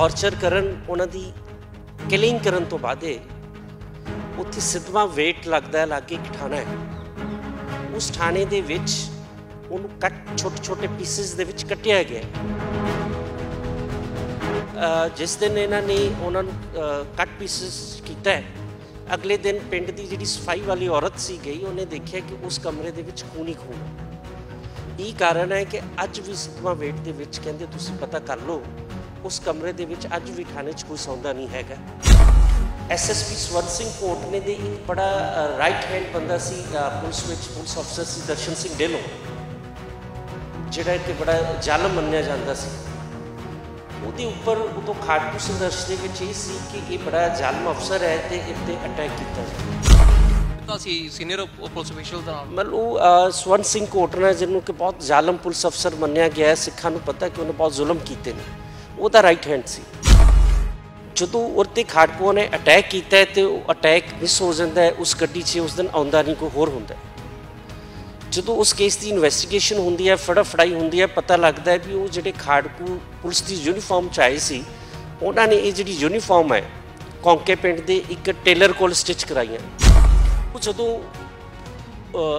torture ਕਰਨ ਉਹਨਾਂ ਦੀ killing ਕਰਨ ਤੋਂ ਬਾਅਦੇ ਉੱਥੇ ਸਿੱਧਵਾ ਵੇਟ ਲੱਗਦਾ ਹੈ ਲਾਗੇ ਇੱਕ ਥਾਣਾ ਹੈ ਉਸ ਥਾਣੇ ਦੇ ਵਿੱਚ ਉਹਨੂੰ ਕੱਟ ਛੋਟੇ ਛੋਟੇ ਪੀਸਸ ਦੇ ਵਿੱਚ ਕੱਟਿਆ ਗਿਆ ਜਿਸ ਦਿਨ ਇਹਨਾਂ ਨੇ ਉਹਨਾਂ ਨੂੰ ਕੱਟ ਪੀਸਸ ਕੀਤਾ ਹੈ ਅਗਲੇ ਦਿਨ ਪਿੰਡ ਦੀ ਜਿਹੜੀ ਸਫਾਈ ਵਾਲੀ ਔਰਤ ਸੀ ਗਈ ਉਹਨੇ ਦੇਖਿਆ ਕਿ ਉਸ ਕਮਰੇ ਦੇ ਵਿੱਚ ਖੂਨ ਹੀ ਖੂਨ ਇਹ ਕਾਰਨ ਹੈ ਕਿ ਅੱਜ ਵੀ ਸਿੱਧਵਾ ਵੇਟ ਦੇ ਵਿੱਚ ਕਹਿੰਦੇ ਤੁਸੀਂ ਪਤਾ ਕਰ ਲਓ ਉਸ ਕਮਰੇ ਦੇ ਵਿੱਚ ਅੱਜ ਵੀ ਥਾਣੇ 'ਚ ਕੋਈ ਸੌਂਦਾ ਨਹੀਂ ਹੈਗਾ ਐਸਐਸਪੀ ਸਵਰਨ ਸਿੰਘ ਨੇ ਦੇ ਇੱਕ ਬੜਾ ਰਾਈਟ ਹੈਂਡ ਬੰਦਾ ਸੀ ਪੁਲਿਸ ਵਿੱਚ ਪੁਲਿਸ ਅਫਸਰ ਸੀ ਦਰਸ਼ਨ ਸਿੰਘ ਡੇਲੋ ਜਿਹੜਾ ਇੱਕ ਬੜਾ ਜ਼ਾਲਮ ਮੰਨਿਆ ਜਾਂਦਾ ਸੀ ਉਹਦੇ ਉੱਪਰ ਉਹ ਤੋਂ ਖਾਟੂ ਸੰਦਰਸ਼ ਦੇ ਵਿੱਚ ਇਹ ਸੀ ਕਿ ਇਹ ਬੜਾ ਜ਼ਾਲਮ ਅਫਸਰ ਹੈ ਤੇ ਇੱਥੇ ਅਟੈਕ ਕੀਤਾ ਤਾਂ ਸੀ ਸੀਨੀਅਰ ਪੁਲਿਸ ਅਫੀਸ਼ਲ ਦਾ ਮਤਲਬ ਉਹ ਸਵਰਨ ਸਿੰਘ ਕੋਟਨਾ ਜਿਹਨੂੰ ਕਿ ਬਹੁਤ ਜ਼ਾਲਮ ਪੁਲਿਸ ਅਫਸਰ ਮੰਨਿਆ ਗਿਆ ਹੈ ਸਿੱਖਾਂ ਨੂੰ ਪਤਾ ਕਿ ਉਹਨੇ ਬਹੁਤ ਜ਼ੁਲਮ ਕੀਤੇ ਨੇ ਉਹ ਤਾਂ ਰਾਈਟ ਹੈਂਡ ਸੀ ਜਦੋਂ ਉਰਤੇ ਖਾਟਕੂ ਨੇ ਅਟੈਕ ਕੀਤਾ ਤੇ ਉਹ ਅਟੈਕ ਮਿਸ ਹੋ ਜਾਂਦਾ ਹੈ ਉਸ ਗੱਡੀ 'ਚ ਉਸ ਦਿਨ ਆਉਂਦਾ ਨਹੀਂ ਕੋਈ ਹੋਰ ਹੁੰਦਾ ਜਦੋਂ ਉਸ ਕੇਸ ਦੀ ਇਨਵੈਸਟੀਗੇਸ਼ਨ ਹੁੰਦੀ ਹੈ ਫੜਾਈ ਹੁੰਦੀ ਹੈ ਪਤਾ ਲੱਗਦਾ ਹੈ ਵੀ ਉਹ ਜਿਹੜੇ ਖਾੜਕੂ ਪੁਲਿਸ ਦੀ ਯੂਨੀਫਾਰਮ ਚਾਹੀ ਸੀ ਉਹਨਾਂ ਨੇ ਇਹ ਜਿਹੜੀ ਯੂਨੀਫਾਰਮ ਹੈ ਕੌਂਕੇ ਪਿੰਡ ਦੇ ਇੱਕ ਟੇਲਰ ਕੋਲ ਸਟਿਚ ਕਰਾਈਆਂ ਉਹ ਜਦੋਂ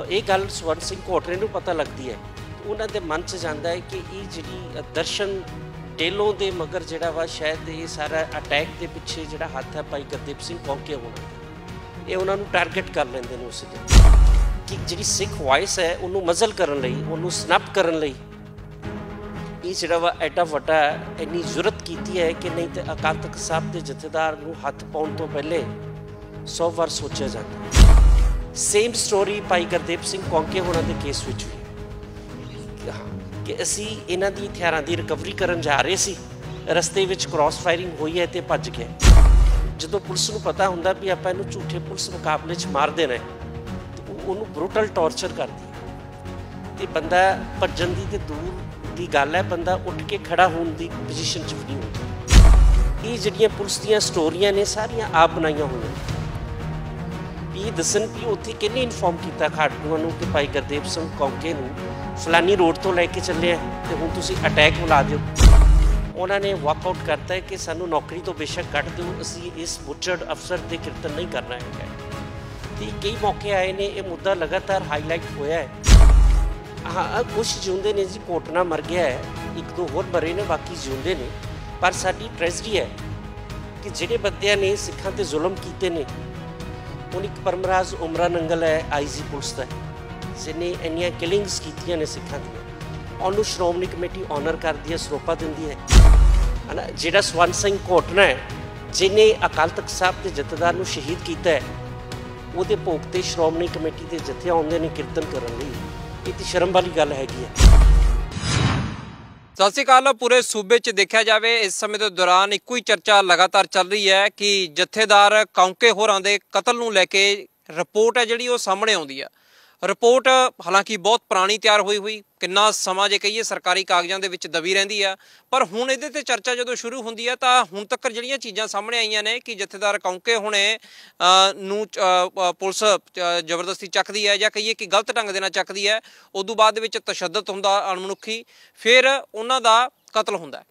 ਇਹ ਗੱਲ ਸਵਰਨ ਸਿੰਘ ਕੋਟਰੇ ਨੂੰ ਪਤਾ ਲੱਗਦੀ ਹੈ ਉਹਨਾਂ ਦੇ ਮਨ 'ਚ ਜਾਂਦਾ ਹੈ ਕਿ ਇਹ ਜਿਹੜੀ ਦਰਸ਼ਨ ਡੇਲੋਂ ਦੇ ਮਗਰ ਜਿਹੜਾ ਵਾ ਸ਼ਾਇਦ ਇਹ ਸਾਰਾ ਅਟੈਕ ਦੇ ਪਿੱਛੇ ਜਿਹੜਾ ਹੱਥ ਹੈ ਭਾਈ ਗੁਰਦੀਪ ਸਿੰਘ ਕੌਕੇ ਹੋਣਾ ਇਹ ਉਹਨਾਂ ਨੂੰ ਟਾਰਗੇਟ ਕਰ ਲੈਂਦੇ ਨੇ ਉਸ ਦਿਨ ਕਿ ਜਿਹੜੀ ਸਿੱਖ ਵਾਇਸ ਹੈ ਉਹਨੂੰ ਮਜ਼ਲ ਕਰਨ ਲਈ ਉਹਨੂੰ ਸਨੈਪ ਕਰਨ ਲਈ ਇਹ ਜਿਹੜਾ ਵਾ ਐਟਾ ਵਟਾ ਇੰਨੀ ਜ਼ਰੂਰਤ ਕੀਤੀ ਹੈ ਕਿ ਨਹੀਂ ਤੇ ਅਕਾਲ ਤਖਤ ਸਾਹਿਬ ਦੇ ਜਥੇਦਾਰ ਨੂੰ ਹੱਥ ਪਾਉਣ ਤੋਂ ਪਹਿਲੇ 100 ਵਾਰ ਸੋਚਿਆ ਜਾਂਦਾ ਸੇਮ ਸਟੋਰੀ ਭਾਈ ਗੁਰਦੀਪ ਸਿੰਘ ਕੌਕੇ ਹੋਣਾ ਦੇ ਕੇਸ ਵਿੱਚ ਵੀ ਕਿ ਅਸੀਂ ਇਹਨਾਂ ਦੀ ਹਥਿਆਰਾਂ ਦੀ ਰਿਕਵਰੀ ਕਰਨ ਜਾ ਰਹੇ ਸੀ ਰਸਤੇ ਵਿੱਚ ਕ੍ਰਾਸ ਫਾਇਰਿੰਗ ਹੋਈ ਹੈ ਤੇ ਭੱਜ ਗਏ ਜਦੋਂ ਪੁਲਿਸ ਨੂੰ ਪਤਾ ਹੁੰਦਾ ਵੀ ਆਪਾਂ ਇਹਨੂੰ ਝੂਠੇ ਪੁਲਿਸ ਮੁਕਾਬਲੇ 'ਚ ਮਾਰ ਦੇਣਾ ਹੈ ਉਹਨੂੰ ਬਰੂਟਲ ਟੌਰਚਰ ਕਰਦੀ ਤੇ ਬੰਦਾ ਭੱਜਣ ਦੀ ਤੇ ਦੂਰ ਦੀ ਗੱਲ ਹੈ ਬੰਦਾ ਉੱਠ ਕੇ ਖੜਾ ਹੋਣ ਦੀ ਪੋਜੀਸ਼ਨ 'ਚ ਨਹੀਂ ਹੁੰਦਾ ਇਹ ਜਿਹੜੀਆਂ ਪੁਲਿਸ ਦੀਆਂ ਸਟੋਰੀਆਂ ਨੇ ਸਾਰੀਆਂ ਆਪ ਬਣਾਈਆਂ ਹੋਈਆਂ ਇਹ ਦਸਨ ਕਿ ਉੱਥੇ ਕਿੰਨੇ ਇਨਫੋਰਮ ਕੀਤਾ ਖਾਟੂਆਂ ਨੂੰ ਕਿ ਭਾਈ ਗੁਰਦੇਵ ਸਿੰਘ ਕੌਂਕੇ ਨੂੰ ਫਲਾਨੀ ਰੋਡ ਤੋਂ ਲੈ ਕੇ ਚੱਲੇ ਆ ਤੇ ਹੁਣ ਤੁਸੀਂ ਅਟੈਕ ਬੁਲਾ ਦਿਓ ਉਹਨਾਂ ਨੇ ਵਾਕ ਆਊਟ ਕਰਤਾ ਕਿ ਸਾਨੂੰ ਨੌਕਰੀ ਤੋਂ ਬੇਸ਼ੱਕ ਕੱਢ ਦਿਓ ਅਸੀਂ ਇਸ ਬੁੱਚੜ ਅਫਸਰ ਦੇ ਕਿਰਤਨ ਨਹੀਂ ਕਰਨਾ ਹੈ ਤੇ ਕਈ ਮੌਕੇ ਆਏ ਨੇ ਇਹ ਮੁੱਦਾ ਲਗਾਤਾਰ ਹਾਈਲਾਈਟ ਹੋਇਆ ਹੈ ਹਾਂ ਕੁਝ ਜਿਉਂਦੇ ਨੇ ਜੀ ਕੋਟਨਾ ਮਰ ਗਿਆ ਹੈ ਇੱਕ ਦੋ ਹੋਰ ਮਰੇ ਨੇ ਬਾਕੀ ਜਿਉਂਦੇ ਨੇ ਪਰ ਸਾਡੀ ਟ੍ਰੈਜਡੀ ਹੈ ਕਿ ਜਿਹੜੇ ਬੰਦਿਆਂ ਨੇ ਸਿੱਖਾਂ ਤੇ ਜ਼ੁਲਮ ਕੀਤੇ ਨੇ ਉਹ ਇੱਕ ਪਰਮਰਾਜ ਉਮਰਾ ਨੰਗਲ ਹੈ ਆਈਜੀ ਪੁਲਿਸ ਦਾ ਜਿਨੇ ਇੰਨੀਆਂ ਕਿਲਿੰਗਸ ਕੀਤੀਆਂ ਨੇ ਸਿੱਖਾਂ ਦੀਆਂ ਉਹਨੂੰ ਸ਼੍ਰੋਮਣੀ ਕਮੇਟੀ ਆਨਰ ਕਰਦੀ ਹੈ ਸਰੋਪਾ ਦਿੰਦੀ ਹੈ ਹਨਾ ਜਿਹੜਾ ਸਵੰਤ ਸਿੰਘ ਕੋਟਨਾ ਹੈ ਜਿਨੇ ਅਕਾਲ ਤਖਤ ਸਾਹਿਬ ਦੇ ਜਥੇਦਾਰ ਨੂੰ ਸ਼ਹੀਦ ਕੀਤਾ ਹੈ ਉਹਦੇ ਭੋਗ ਤੇ ਸ਼੍ਰੋਮਣੀ ਕਮੇਟੀ ਦੇ ਜਥੇ ਆਉਂਦੇ ਨੇ ਕੀਰਤਨ ਕਰਨ ਲਈ ਇਹ ਤੇ ਸ਼ਰਮ ਵਾਲੀ ਗੱਲ ਹੈਗੀ ਹੈ ਸਤਿ ਸ਼੍ਰੀ ਅਕਾਲ ਪੂਰੇ ਸੂਬੇ 'ਚ ਦੇਖਿਆ ਜਾਵੇ ਇਸ ਸਮੇਂ ਦੇ ਦੌਰਾਨ ਇੱਕੋ ਹੀ ਚਰਚਾ ਲਗਾਤਾਰ ਚੱਲ ਰਹੀ ਹੈ ਕਿ ਜਥੇਦਾਰ ਕੌਂਕੇ ਹੋਰਾਂ ਦੇ ਕਤਲ ਨੂੰ ਲੈ ਕੇ ਰਿਪੋਰਟ ਹੈ ਜਿਹੜੀ ਉਹ ਸਾਹਮਣੇ ਆਉਂਦੀ ਆ ਰਿਪੋਰਟ ਹਾਲਾਂਕਿ ਬਹੁਤ ਪੁਰਾਣੀ ਤਿਆਰ ਹੋਈ ਹੋਈ ਕਿੰਨਾ ਸਮਾਂ ਜੇ ਕਹੀਏ ਸਰਕਾਰੀ ਕਾਗਜ਼ਾਂ ਦੇ ਵਿੱਚ ਦਬੀ ਰਹਿੰਦੀ ਆ ਪਰ ਹੁਣ ਇਹਦੇ ਤੇ ਚਰਚਾ ਜਦੋਂ ਸ਼ੁਰੂ ਹੁੰਦੀ ਆ ਤਾਂ ਹੁਣ ਤੱਕ ਜਿਹੜੀਆਂ ਚੀਜ਼ਾਂ ਸਾਹਮਣੇ ਆਈਆਂ ਨੇ ਕਿ ਜਥੇਦਾਰ ਕੌਂਕੇ ਹੁਣੇ ਨੂੰ ਪੁਲਿਸ ਜ਼ਬਰਦਸਤੀ ਚੱਕਦੀ ਆ ਜਾਂ ਕਹੀਏ ਕਿ ਗਲਤ ਢੰਗ ਦੇ ਨਾਲ ਚੱਕਦੀ ਉਸ ਉਦੋਂ ਬਾਅਦ ਵਿੱਚ ਤਸ਼ੱਦਦ ਹੁੰਦਾ ਅਣਮਨੁੱਖੀ ਫਿਰ ਉਹਨਾਂ ਦਾ ਕਤਲ ਹੁੰਦਾ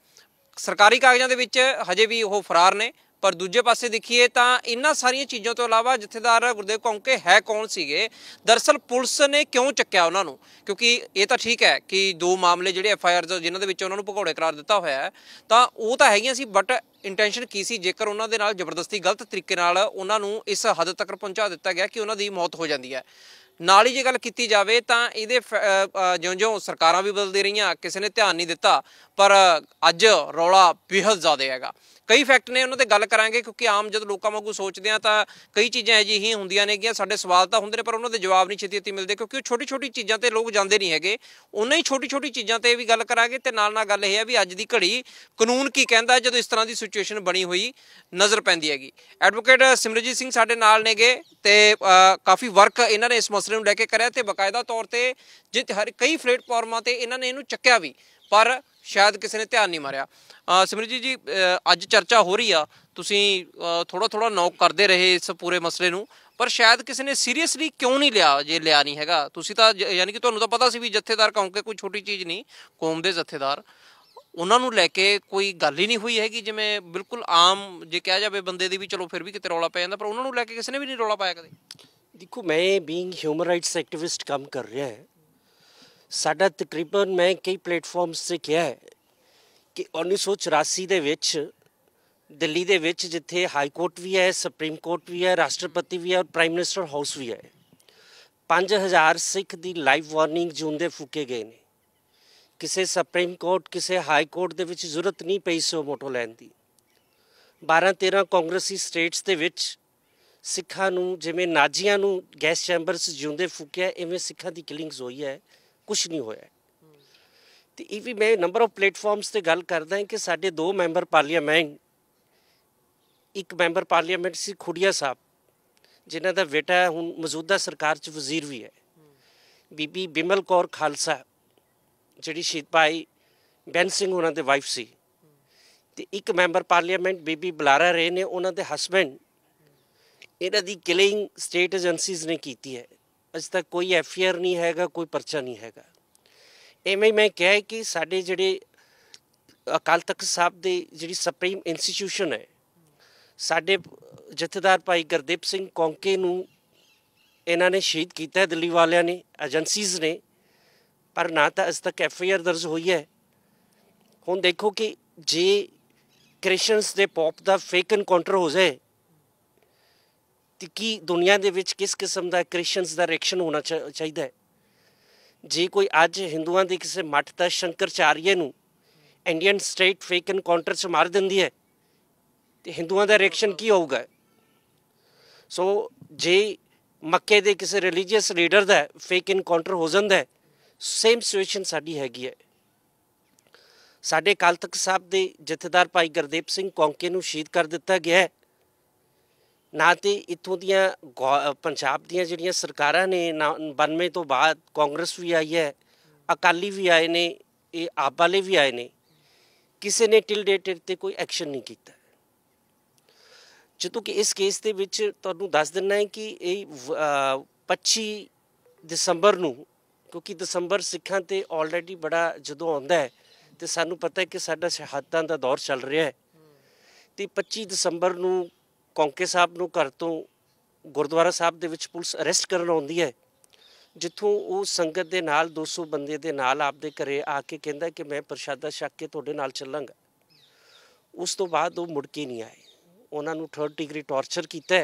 ਸਰਕਾਰੀ ਕਾਗਜ਼ਾਂ ਦੇ ਵਿੱਚ ਹਜੇ ਵੀ ਉਹ ਫਰਾਰ ਨੇ ਪਰ ਦੂਜੇ ਪਾਸੇ ਦੇਖੀਏ ਤਾਂ ਇਹਨਾਂ ਸਾਰੀਆਂ ਚੀਜ਼ਾਂ ਤੋਂ ਇਲਾਵਾ ਜਥੇਦਾਰ ਗੁਰਦੇਵ ਕੌਂਕੇ ਹੈ ਕੌਣ ਸੀਗੇ ਦਰਸਲ ਪੁਲਿਸ ਨੇ ਕਿਉਂ ਚੱਕਿਆ ਉਹਨਾਂ ਨੂੰ ਕਿਉਂਕਿ ਇਹ ਤਾਂ ਠੀਕ ਹੈ ਕਿ ਦੋ ਮਾਮਲੇ ਜਿਹੜੇ ਐਫ ਆਈ ਆਰ ਜਿਨ੍ਹਾਂ ਦੇ ਵਿੱਚ ਉਹਨਾਂ ਨੂੰ ਭਗੌੜੇ ਕਰਾਰ ਦਿੱਤਾ ਹੋਇਆ ਹੈ ਤਾਂ ਉਹ ਤਾਂ ਹੈਗੀਆਂ ਸੀ ਬਟ ਇੰਟੈਂਸ਼ਨ ਕੀ ਸੀ ਜੇਕਰ ਉਹਨਾਂ ਦੇ ਨਾਲ ਜ਼ਬਰਦਸਤੀ ਗਲਤ ਤਰੀਕੇ ਨਾਲ ਉਹਨਾਂ ਨੂੰ ਇਸ ਹੱਦ ਤੱਕ ਪਹੁੰਚਾ ਦਿੱਤਾ ਗਿਆ ਕਿ ਉਹਨਾਂ ਦੀ ਮੌਤ ਹੋ ਜਾਂਦੀ ਹੈ ਨਾਲ ਹੀ ਜੇ ਗੱਲ ਕੀਤੀ ਜਾਵੇ ਤਾਂ ਇਹਦੇ ਜਿਉਂ-ਜਿਉਂ ਸਰਕਾਰਾਂ ਵੀ ਬਦਲਦੀ ਰਹੀਆਂ ਕਿਸੇ ਨੇ ਧਿਆਨ ਨਹੀਂ ਦਿੱਤਾ ਪਰ ਅੱਜ ਰੌਲਾ ਬਿਹਤ ਜ਼ਿਆਦਾ ਹੈਗਾ ਕਈ ਫੈਕਟ ਨੇ ਉਹਨਾਂ ਤੇ ਗੱਲ ਕਰਾਂਗੇ ਕਿਉਂਕਿ ਆਮ ਜਦ ਲੋਕਾਂ ਵਾਂਗੂ ਸੋਚਦੇ ਆ ਤਾਂ ਕਈ ਚੀਜ਼ਾਂ ਅਜਿਹੀ ਹੀ ਹੁੰਦੀਆਂ ਨੇ ਕਿ ਸਾਡੇ ਸਵਾਲ ਤਾਂ ਹੁੰਦੇ ਨੇ ਪਰ ਉਹਨਾਂ ਦੇ ਜਵਾਬ ਨਹੀਂ ਛੇਤੀ-ਛੇਤੀ ਮਿਲਦੇ ਕਿਉਂਕਿ ਉਹ ਛੋਟੀ-ਛੋਟੀ ਚੀਜ਼ਾਂ ਤੇ ਲੋਕ ਜਾਂਦੇ ਨਹੀਂ ਹੈਗੇ ਉਹਨਾਂ ਹੀ ਛੋਟੀ-ਛੋਟੀ ਚੀਜ਼ਾਂ ਤੇ ਵੀ ਗੱਲ ਕਰਾਂਗੇ ਤੇ ਨਾਲ ਨਾਲ ਗੱਲ ਇਹ ਹੈ ਵੀ ਅੱਜ ਦੀ ਘੜੀ ਕਾਨੂੰਨ ਕੀ ਕਹਿੰਦਾ ਜਦੋਂ ਇਸ ਤਰ੍ਹਾਂ ਦੀ ਸਿਚੁਏਸ਼ਨ ਬਣੀ ਹੋਈ ਨਜ਼ਰ ਪੈਂਦੀ ਹੈਗੀ ਐਡਵੋਕੇਟ ਸਿਮਰਜੀਤ ਸਿੰਘ ਸਾਡੇ ਨਾਲ ਨੇਗੇ ਤੇ ਕਾਫੀ ਵਰਕ ਇਹਨਾਂ ਨੇ ਇਸ ਮਸਲੇ ਨੂੰ ਲੈ ਕੇ ਕਰਿਆ ਤੇ ਬਕਾਇਦਾ ਤੌਰ ਤੇ ਜਿੱਤ ਹਰ ਕਈ ਪਲੇਟਫਾਰਮਾਂ ਤੇ ਇਹਨਾਂ ਨੇ ਇਹਨੂੰ ਚੱਕਿਆ ਵੀ ਪਰ ਸ਼ਾਇਦ ਕਿਸੇ ਨੇ ਧਿਆਨ ਨਹੀਂ ਮਾਰਿਆ ਸਿਮਰਜੀਤ ਜੀ ਅੱਜ ਚਰਚਾ ਹੋ ਰਹੀ ਆ ਤੁਸੀਂ ਥੋੜਾ ਥੋੜਾ ਨੌਕ ਕਰਦੇ ਰਹੇ ਇਸ ਪੂਰੇ ਮਸਲੇ ਨੂੰ ਪਰ ਸ਼ਾਇਦ ਕਿਸੇ ਨੇ ਸੀਰੀਅਸਲੀ ਕਿਉਂ ਨਹੀਂ ਲਿਆ ਜੇ ਲਿਆ ਨਹੀਂ ਹੈਗਾ ਤੁਸੀਂ ਤਾਂ ਯਾਨੀ ਕਿ ਤੁਹਾਨੂੰ ਤਾਂ ਪਤਾ ਸੀ ਵੀ ਜੱਥੇਦਾਰ ਕਹੋਗੇ ਕੋਈ ਛੋਟੀ ਚੀਜ਼ ਨਹੀਂ ਕੌਮ ਦੇ ਜੱਥੇਦਾਰ ਉਹਨਾਂ ਨੂੰ ਲੈ ਕੇ ਕੋਈ ਗੱਲ ਹੀ ਨਹੀਂ ਹੋਈ ਹੈਗੀ ਜਿਵੇਂ ਬਿਲਕੁਲ ਆਮ ਜੇ ਕਿਹਾ ਜਾਵੇ ਬੰਦੇ ਦੀ ਵੀ ਚਲੋ ਫਿਰ ਵੀ ਕਿਤੇ ਰੌਲਾ ਪੈ ਜਾਂਦਾ ਪਰ ਉਹਨਾਂ ਨੂੰ ਲੈ ਕੇ ਕਿਸੇ ਨੇ ਵੀ ਨਹੀਂ ਰੌਲਾ ਪਾਇਆ ਕਦੇ ਦੇਖੋ ਮੈਂ ਬੀਇੰਗ ਹਿਊਮਨ ਰਾਈਟਸ ਐਕਟਿਵਿਸਟ ਕੰਮ ਕਰ ਰਿਹਾ ਹੈ ਸਾਡਾ ਤਕਰੀਬਨ ਮੈਂ ਕਈ ਪਲੇਟਫਾਰਮਸ ਤੇ ਕਿਹਾ ਹੈ ਕਿ 1984 ਦੇ ਵਿੱਚ ਦਿੱਲੀ ਦੇ ਵਿੱਚ ਜਿੱਥੇ ਹਾਈ ਕੋਰਟ ਵੀ ਹੈ ਸੁਪਰੀਮ ਕੋਰਟ ਵੀ ਹੈ ਰਾਸ਼ਟਰਪਤੀ ਵੀ ਹੈ ਔਰ ਪ੍ਰਾਈਮ ਮਿਨਿਸਟਰ ਹਾਊਸ ਵੀ ਹੈ 5000 ਸਿੱਖ ਦੀ ਲਾਈਵ ਵਾਰਨਿੰਗ ਜੂਨ ਦੇ ਫੂਕੇ ਗਏ ਨੇ ਕਿਸੇ ਸੁਪਰੀਮ ਕੋਰਟ ਕਿਸੇ ਹਾਈ ਕੋਰਟ ਦੇ ਵਿੱਚ ਜ਼ਰੂਰਤ ਨਹੀਂ ਪਈ ਸੋ ਮੋਟੋ ਲੈਣ ਦੀ 12 13 ਕਾਂਗਰਸੀ ਸਟੇਟਸ ਦੇ ਵਿੱਚ ਸਿੱਖਾਂ ਨੂੰ ਜਿਵੇਂ ਨਾਜ਼ੀਆਂ ਨੂੰ ਗੈਸ ਚੈਂਬਰਸ ਜਿਉਂਦੇ ਫੂਕਿਆ ਐਵੇਂ ਸਿੱਖਾਂ ਦੀ ਕਿਲਿੰਗਸ ਹੋਈ ਹੈ ਕੁਝ ਨਹੀਂ ਹੋਇਆ ਤੇ ਇਹ ਵੀ ਮੈਂ ਨੰਬਰ ਆਫ ਪਲੇਟਫਾਰਮਸ ਤੇ ਗੱਲ ਕਰਦਾ ਹਾਂ ਕਿ ਸਾਡੇ ਦੋ ਮੈਂਬਰ ਪਾਰਲੀਮੈਂਟ ਇੱਕ ਮੈਂਬਰ ਪਾਰਲੀਮੈਂਟ ਸੀ ਖੁੜੀਆ ਸਾਹਿਬ ਜਿਨ੍ਹਾਂ ਦਾ ਬੇਟਾ ਹੁਣ ਮੌਜੂਦਾ ਸਰਕਾਰ 'ਚ ਵਜ਼ੀਰ ਵੀ ਹੈ ਬੀਬੀ ਬਿਮਲ ਕੌਰ ਖਾਲਸਾ ਜਿਹੜੀ ਸ਼ਹੀਦ ਭਾਈ ਬੈਂਸ ਸਿੰਘ ਉਹਨਾਂ ਦੇ ਵਾਈਫ ਸੀ ਤੇ ਇੱਕ ਮੈਂਬਰ ਪਾਰਲੀਮੈਂਟ ਬੀਬੀ ਬਲਾਰਾ ਰੇ ਨੇ ਉਹਨਾਂ ਦੇ ਹਸਬੰਡ ਇਹਨਾਂ ਦੀ ਕਿਲਿੰਗ ਸਟੇਟ ਏਜੰਸੀਜ਼ ਨੇ ਕੀਤੀ ਹੈ ਅਜ ਤੱਕ ਕੋਈ ਐਫਆਰ ਨਹੀਂ ਹੈਗਾ ਕੋਈ ਪਰਚਾ ਨਹੀਂ ਹੈਗਾ ਐਵੇਂ ਮੈਂ ਕਿਹਾ ਕਿ ਸਾਡੇ ਜਿਹੜੇ ਅਕਾਲ ਤਖਤ ਸਾਹਿਬ ਦੇ ਜਿਹੜੀ ਸੁਪਰੀਮ ਇੰਸਟੀਟਿਊਸ਼ਨ ਹੈ ਸਾਡੇ ਜਥੇਦਾਰ ਭਾਈ ਗੁਰਦੀਪ ਸਿੰਘ ਕੌਂਕੇ ਨੂੰ ਇਹਨਾਂ ਨੇ ਸ਼ਹੀਦ ਕੀਤਾ ਦਿੱਲੀ ਵਾਲਿਆਂ ਨੇ ਏਜੰਸੀਜ਼ ਨੇ ਪਰ ਨਾ ਤਾਂ ਅਜ ਤੱਕ ਐਫ ਆਰ ਦਰਜ ਹੋਈ ਹੈ ਹੁਣ ਦੇਖੋ ਕਿ ਜੇ ਕ੍ਰਿਸ਼ਨਸ ਦੇ ਪੌਪ ਦਾ ਫੇਕ ਐਨਕਾਊਂਟਰ ਹੋ ਜਾਏ ਤੇ ਕੀ ਦੁਨੀਆ ਦੇ ਵਿੱਚ ਕਿਸ ਕਿਸਮ ਦਾ ਕ੍ਰਿਸ਼ਨਸ ਦਾ ਰਿਐਕਸ਼ਨ ਹੋਣਾ ਚਾਹੀਦਾ ਹੈ ਜੇ ਕੋਈ ਅੱਜ ਹਿੰਦੂਆਂ ਦੇ ਕਿਸੇ ਮੱਠ ਦਾ ਸ਼ੰਕਰਚਾਰੀਏ ਨੂੰ ਇੰਡੀਅਨ ਸਟੇਟ ਫੇਕ ਐਨਕਾਊਂਟਰ 'ਚ ਮਾਰ ਦਿੰਦੀ ਹੈ ਤੇ ਹਿੰਦੂਆਂ ਦਾ ਰਿਐਕਸ਼ਨ ਕੀ ਹੋਊਗਾ ਸੋ ਜੇ ਮੱਕੇ ਦੇ ਕਿਸੇ ਰਿਲੀਜੀਅਸ ਲੀਡਰ ਦਾ ਫੇਕ ਇਨਕਾਊਂਟਰ ਹੋ ਜਾਂਦਾ ਹੈ ਸੇਮ ਸਿਚੁਏਸ਼ਨ ਸਾਡੀ ਹੈਗੀ ਹੈ ਸਾਡੇ ਕਾਲ ਤੱਕ ਸਾਹਿਬ ਦੇ ਜਥੇਦਾਰ ਭਾਈ ਗਰਦੇਵ ਸਿੰਘ ਕੌਂਕੇ ਨੂੰ ਸ਼ਹੀਦ ਕਰ ਦਿੱਤਾ ਗਿਆ ਹੈ ਨਾ ਤੇ ਇਥੋਂ ਦੀਆਂ ਪੰਜਾਬ ਦੀਆਂ ਜਿਹੜੀਆਂ ਸਰਕਾਰਾਂ ਨੇ 92 ਤੋਂ ਬਾਅਦ ਕਾਂਗਰਸ ਵੀ ਆਈ ਹੈ ਅਕਾਲੀ ਵੀ ਆਏ ਨੇ ਇਹ ਆਪ ਵਾਲੇ ਵੀ ਆਏ ਨੇ ਕਿਸੇ ਨੇ ਟਿਲ ਡੇਟ ਤੇ ਕੋਈ ਐਕਸ਼ਨ ਨਹੀਂ ਕੀਤਾ ਜਿਤੋਂ ਕਿ ਇਸ ਕੇਸ ਦੇ ਵਿੱਚ ਤੁਹਾਨੂੰ ਦੱਸ ਦਿੰਨਾ ਹੈ ਕਿ ਇਹ 25 ਦਸੰਬਰ ਨੂੰ ਕਿਉਂਕਿ ਦਸੰਬਰ ਸਿੱਖਾਂ ਤੇ ਆਲਰੇਡੀ ਬੜਾ ਜਦੋਂ ਆਉਂਦਾ ਹੈ ਤੇ ਸਾਨੂੰ ਪਤਾ ਹੈ ਕਿ ਸਾਡਾ ਸ਼ਹਾਦਤਾਂ ਦਾ ਦੌਰ ਚੱਲ ਰਿਹਾ ਹੈ ਤੇ 25 ਦਸੰਬਰ ਨੂੰ ਕੌਂਕੇ ਸਾਹਿਬ ਨੂੰ ਘਰ ਤੋਂ ਗੁਰਦੁਆਰਾ ਸਾਹਿਬ ਦੇ ਵਿੱਚ ਪੁਲਿਸ ਅਰੈਸਟ ਕਰਨ ਆਉਂਦੀ ਹੈ ਜਿੱਥੋਂ ਉਹ ਸੰਗਤ ਦੇ ਨਾਲ 200 ਬੰਦੇ ਦੇ ਨਾਲ ਆਪਦੇ ਘਰੇ ਆ ਕੇ ਕਹਿੰਦਾ ਕਿ ਮੈਂ ਪ੍ਰਸ਼ਾਦਾ ਛੱਕ ਕੇ ਤੁਹਾਡੇ ਨਾਲ ਚੱਲਾਂਗਾ ਉਸ ਤੋਂ ਬਾਅਦ ਉਹ ਮੁੜ ਕੇ ਨਹੀਂ ਆਏ ਉਹਨਾਂ ਨੂੰ 3rd ਡਿਗਰੀ ਟੌਰਚਰ ਕੀਤਾ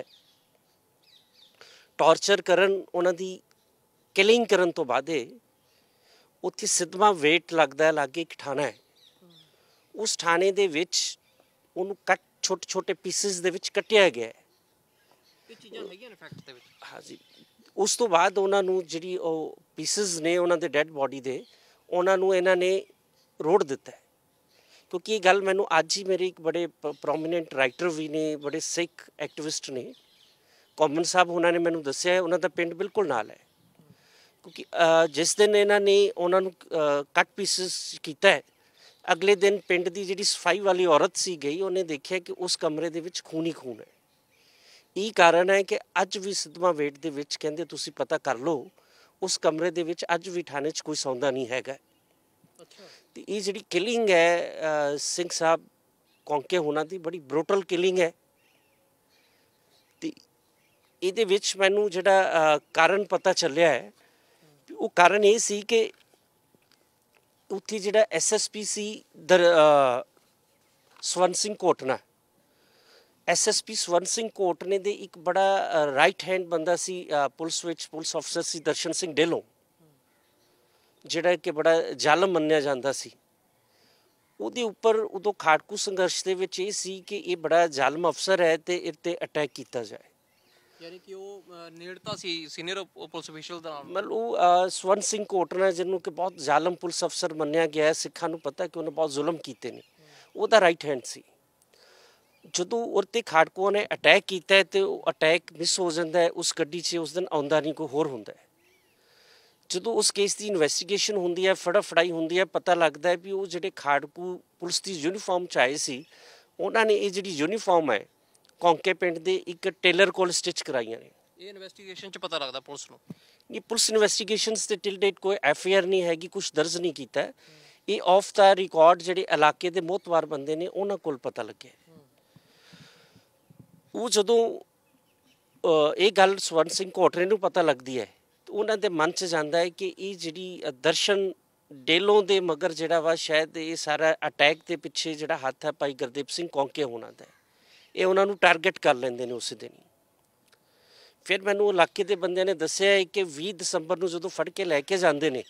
ਟੌਰਚਰ ਕਰਨ ਉਹਨਾਂ ਦੀ ਕਿਲਿੰਗ ਕਰਨ ਤੋਂ ਬਾਅਦੇ ਉੱਥੇ ਸਿੱਧਵਾ ਵੇਟ ਲੱਗਦਾ ਹੈ ਲੱਗੇ ਇੱਕ ਥਾਣਾ ਹੈ ਉਸ ਥਾਣੇ ਦੇ ਵਿੱਚ ਉਹਨੂੰ ਕੱਟ ਛੋਟੇ ਛੋਟੇ ਪੀਸਸ ਦੇ ਵਿੱਚ ਕੱਟਿਆ ਗਿਆ ਹੈ ਕਿ ਚੀਜ਼ਾਂ ਹੈਗੀਆਂ ਨੇ ਫੈਕਟ ਦੇ ਵਿੱਚ ਹਾਂਜੀ ਉਸ ਤੋਂ ਬਾਅਦ ਉਹਨਾਂ ਨੂੰ ਜਿਹੜੀ ਉਹ ਪੀਸਸ ਨੇ ਉਹਨਾਂ ਦੇ ਡੈੱਡ ਬਾਡੀ ਦੇ ਉਹਨਾਂ ਨੂੰ ਇਹਨਾਂ ਨੇ ਰੋੜ ਦਿੱਤਾ ਕਿਉਂਕਿ ਇਹ ਗੱਲ ਮੈਨੂੰ ਅੱਜ ਹੀ ਮੇਰੇ ਇੱਕ ਬੜੇ ਪ੍ਰੋਮਿਨੈਂਟ ਰਾਈਟਰ ਵੀ ਨੇ ਬੜੇ ਸਿੱਖ ਐਕਟਿਵਿਸਟ ਨੇ ਕਮਨ ਸਾਹਿਬ ਉਹਨਾਂ ਨੇ ਮੈਨੂੰ ਦੱਸਿਆ ਉਹਨਾਂ ਦਾ ਪਿੰਡ ਬਿਲਕੁਲ ਨਾਲ ਹੈ ਕਿਉਂਕਿ ਜਿਸ ਦਿਨ ਇਹਨਾਂ ਨੇ ਉਹਨਾਂ ਨੂੰ ਕੱਟ ਪੀਸਸ ਕੀਤਾ ਅਗਲੇ ਦਿਨ ਪਿੰਡ ਦੀ ਜਿਹੜੀ ਸਫਾਈ ਵਾਲੀ ਔਰਤ ਸੀ ਗਈ ਉਹਨੇ ਦੇਖਿਆ ਕਿ ਉਸ ਕਮਰੇ ਦੇ ਵਿੱਚ ਖੂਨ ਹੀ ਖੂਨ ਹੈ ਇਹ ਕਾਰਨ ਹੈ ਕਿ ਅੱਜ ਵੀ ਸਿੱਧਵਾ ਵੇਟ ਦੇ ਵਿੱਚ ਕਹਿੰਦੇ ਤੁਸੀਂ ਪਤਾ ਕਰ ਲਓ ਉਸ ਕਮਰੇ ਦੇ ਵਿੱਚ ਅੱਜ ਵੀ ਥਾਣੇ 'ਚ ਕੋਈ ਸੌਂਦਾ ਨਹੀਂ ਹੈਗਾ ਅੱਛਾ ਤੇ ਇਹ ਜਿਹੜੀ ਕਿਲਿੰਗ ਹੈ ਸਿੰਘ ਸਾਹਿਬ ਕੌਂਕੇ ਹੋਣਾ ਦੀ ਬੜੀ ਬਰੂਟਲ ਕਿਲਿੰਗ ਹੈ ਤੇ ਇਹਦੇ ਵਿੱਚ ਮੈਨੂੰ ਜਿਹੜਾ ਕਾਰਨ ਪਤਾ ਚੱਲਿਆ ਹੈ ਉਹ ਕਾਰਨ ਇਹ ਸੀ ਕਿ ਉੱਥੇ ਜਿਹੜਾ ਐਸਐਸਪੀ ਸੀ ਸਵਨ ਸਿੰਘ ਕੋਟਨਾ ਐਸਐਸਪੀ ਸਵਨ ਸਿੰਘ ਕੋਟਨੇ ਦੇ ਇੱਕ ਬੜਾ ਰਾਈਟ ਹੈਂਡ ਬੰਦਾ ਸੀ ਪੁਲਿਸ ਵਿੱਚ ਪੁਲਿਸ ਅਫਸਰ ਸੀ ਦਰਸ਼ਨ ਸਿੰਘ ਡੇਲੋ ਜਿਹੜਾ ਕਿ ਬੜਾ ਜ਼ਾਲਮ ਮੰਨਿਆ ਜਾਂਦਾ ਸੀ ਉਹਦੇ ਉੱਪਰ ਉਦੋਂ ਖਾੜਕੂ ਸੰਘਰਸ਼ ਦੇ ਵਿੱਚ ਇਹ ਸੀ ਕਿ ਇਹ ਬੜਾ ਜ਼ਾਲਮ ਅਫਸਰ ਹੈ ਤੇ ਇਹ ਤੇ ਅਟੈਕ ਕੀਤਾ ਜਾਏ ਯਾਨੀ ਕਿ ਉਹ ਨੇੜਤਾ ਸੀ ਸੀਨੀਅਰ ਪੁਲਿਸ ਅਫੀਸ਼ਲ ਦਾ ਮਤਲਬ ਉਹ ਸਵਨ ਸਿੰਘ ਕੋਟਨਾ ਜਿਹਨੂੰ ਕਿ ਬਹੁਤ ਜ਼ਾਲਮ ਪੁਲਿਸ ਅਫਸਰ ਮੰਨਿਆ ਗਿਆ ਹੈ ਸਿੱਖਾਂ ਨੂੰ ਪਤਾ ਕਿ ਉਹਨੇ ਬਹੁਤ ਜ਼ੁਲਮ ਕੀਤੇ ਨੇ ਉਹਦਾ ਰਾਈਟ ਹੈਂਡ ਸੀ ਜਦੋਂ ਉਰਤੇ ਖਾੜਕੂ ਨੇ ਅਟੈਕ ਕੀਤਾ ਤੇ ਉਹ ਅਟੈਕ ਮਿਸ ਹੋ ਜਾਂਦਾ ਹੈ ਉਸ ਗੱਡੀ 'ਚ ਉਸ ਦਿਨ ਆਉਂਦਾ ਨਹੀਂ ਕੋਈ ਹੋਰ ਹੁੰਦਾ ਜਦੋਂ ਉਸ ਕੇਸ ਦੀ ਇਨਵੈਸਟੀਗੇਸ਼ਨ ਹੁੰਦੀ ਹੈ ਫੜਾ ਫੜਾਈ ਹੁੰਦੀ ਹੈ ਪਤਾ ਲੱਗਦਾ ਹੈ ਵੀ ਉਹ ਜਿਹੜੇ ਖਾੜਕੂ ਪੁਲਿਸ ਦੀ ਯੂਨੀਫਾਰਮ ਚ ਆਏ ਸੀ ਉਹਨਾਂ ਨੇ ਇਹ ਜਿਹੜੀ ਯੂਨੀਫਾਰਮ ਹੈ ਕੌਂਕੇ ਪਿੰਡ ਦੇ ਇੱਕ ਟੇਲਰ ਕੋਲ ਸਟਿਚ ਕਰਾਈਆਂ ਨੇ ਇਹ ਇਨਵੈਸਟੀਗੇਸ਼ਨ ਚ ਪਤਾ ਲੱਗਦਾ ਪੁਲਿਸ ਨੂੰ ਇਹ ਪੁਲਿਸ ਇਨਵੈਸਟੀਗੇਸ਼ਨਸ ਤੇ ਟਿਲ ਡੇਟ ਕੋਈ ਐਫ ਆਈ ਆਰ ਨਹੀਂ ਹੈਗੀ ਕੁਝ ਦਰਜ ਨਹੀਂ ਕੀਤਾ ਇਹ ਆਫ ਦਾ ਰਿਕਾਰਡ ਜਿਹੜੇ ਇਲਾਕੇ ਦੇ ਮੋਤਵਾਰ ਬੰਦੇ ਨੇ ਉਹਨਾਂ ਕੋਲ ਪਤਾ ਲੱਗਿਆ ਉਹ ਜਦੋਂ ਇਹ ਗੱਲ ਸਵਰਨ ਸਿੰਘ ਕੋਟਰੇ ਨੂੰ ਪਤਾ ਲੱਗਦੀ ਹੈ ਉਹਨਾਂ ਦੇ ਮਨ 'ਚ ਜਾਂਦਾ ਹੈ ਕਿ ਇਹ ਜਿਹੜੀ ਦਰਸ਼ਨ ਡੇਲੋਂ ਦੇ ਮਗਰ ਜਿਹੜਾ ਵਾ ਸ਼ਾਇਦ ਇਹ ਸਾਰਾ ਅਟੈਕ ਦੇ ਪਿੱਛੇ ਜਿਹੜਾ ਹੱਥ ਹੈ ਭਾਈ ਗੁਰਦੀਪ ਸਿੰਘ ਕੌਂਕੇ ਹੋਣਾ ਦਾ ਇਹ ਉਹਨਾਂ ਨੂੰ ਟਾਰਗੇਟ ਕਰ ਲੈਂਦੇ ਨੇ ਉਸ ਦਿਨ ਫਿਰ ਮੈਨੂੰ ਉਹ ਇਲਾਕੇ ਦੇ ਬੰਦਿਆਂ ਨੇ ਦੱਸਿਆ ਕਿ 20 ਦਸੰਬਰ ਨੂੰ ਜਦੋਂ ਫੜ ਕੇ ਲੈ ਕੇ ਜਾਂਦੇ ਨੇ